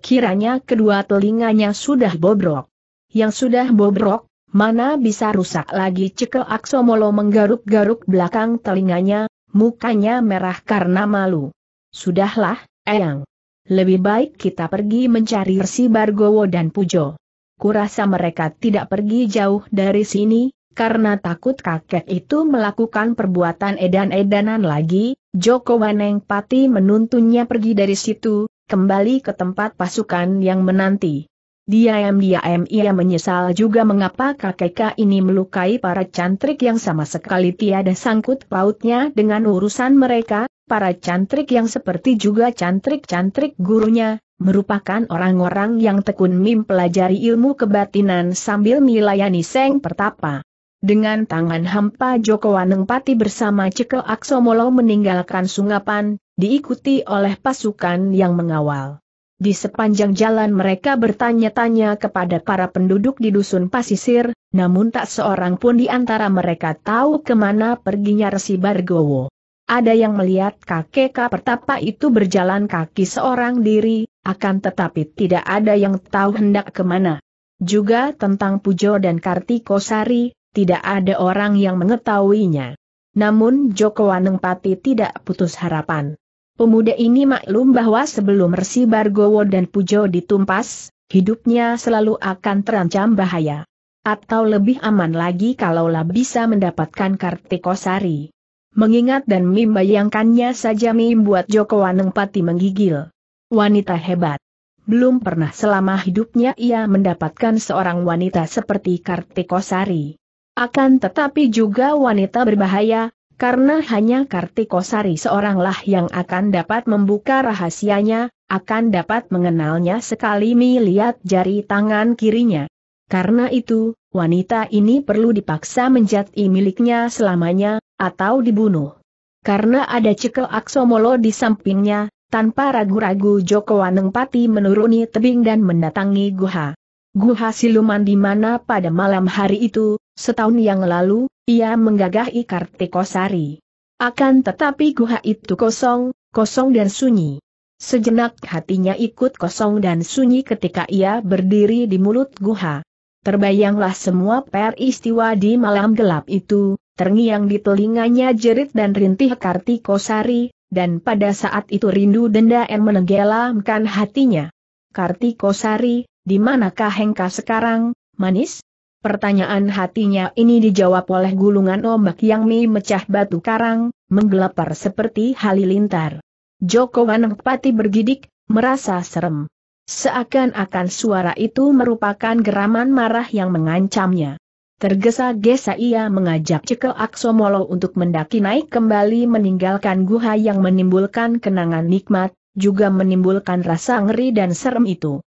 A: kiranya kedua telinganya sudah bobrok. Yang sudah bobrok, mana bisa rusak lagi Cekel Aksomolo menggaruk-garuk belakang telinganya, mukanya merah karena malu. Sudahlah, Eyang. Lebih baik kita pergi mencari Resi Bargowo dan Pujo. Kurasa mereka tidak pergi jauh dari sini, karena takut kakek itu melakukan perbuatan edan-edanan lagi, Joko Waneng Pati menuntunnya pergi dari situ, kembali ke tempat pasukan yang menanti. Diam-diam ia menyesal juga mengapa kakek ini melukai para cantrik yang sama sekali tiada sangkut pautnya dengan urusan mereka, para cantrik yang seperti juga cantrik-cantrik gurunya, merupakan orang-orang yang tekun mempelajari ilmu kebatinan sambil melayani Seng Pertapa. Dengan tangan hampa Joko Wanengpati bersama Ceko Aksomolo meninggalkan sungapan, diikuti oleh pasukan yang mengawal. Di sepanjang jalan mereka bertanya-tanya kepada para penduduk di dusun Pasisir, namun tak seorang pun di antara mereka tahu kemana perginya Resi Bargowo. Ada yang melihat kakek Pertapa itu berjalan kaki seorang diri, akan tetapi tidak ada yang tahu hendak kemana. Juga tentang Pujo dan Kartikosari, tidak ada orang yang mengetahuinya. Namun Joko Wanengpati tidak putus harapan. Pemuda ini maklum bahwa sebelum Resi Bargowo dan Pujo ditumpas, hidupnya selalu akan terancam bahaya. Atau lebih aman lagi kalaulah bisa mendapatkan Kartikosari. Mengingat dan membayangkannya saja membuat Joko Wanengpati menggigil. Wanita hebat. Belum pernah selama hidupnya ia mendapatkan seorang wanita seperti Kartikosari. Akan tetapi juga wanita berbahaya, karena hanya Kartikosari seoranglah yang akan dapat membuka rahasianya, akan dapat mengenalnya sekali melihat jari tangan kirinya. Karena itu, wanita ini perlu dipaksa menjadi miliknya selamanya, atau dibunuh. Karena ada cekel aksomolo di sampingnya, tanpa ragu-ragu Joko Wanengpati menuruni tebing dan mendatangi guha. Guha siluman di mana pada malam hari itu, Setahun yang lalu, ia menggagahi Kartikosari. Akan tetapi guha itu kosong, kosong dan sunyi. Sejenak hatinya ikut kosong dan sunyi ketika ia berdiri di mulut guha. Terbayanglah semua peristiwa di malam gelap itu, terngiang di telinganya jerit dan rintih Kartikosari, dan pada saat itu rindu denda yang menenggelamkan hatinya. Kartikosari, di manakah Hengka sekarang, manis? Pertanyaan hatinya ini dijawab oleh gulungan ombak yang memecah batu karang, menggelapar seperti halilintar. Joko Wanengpati bergidik, merasa serem. Seakan-akan suara itu merupakan geraman marah yang mengancamnya. Tergesa-gesa ia mengajak Cekel Aksomolo untuk mendaki naik kembali meninggalkan guha yang menimbulkan kenangan nikmat, juga menimbulkan rasa ngeri dan serem itu.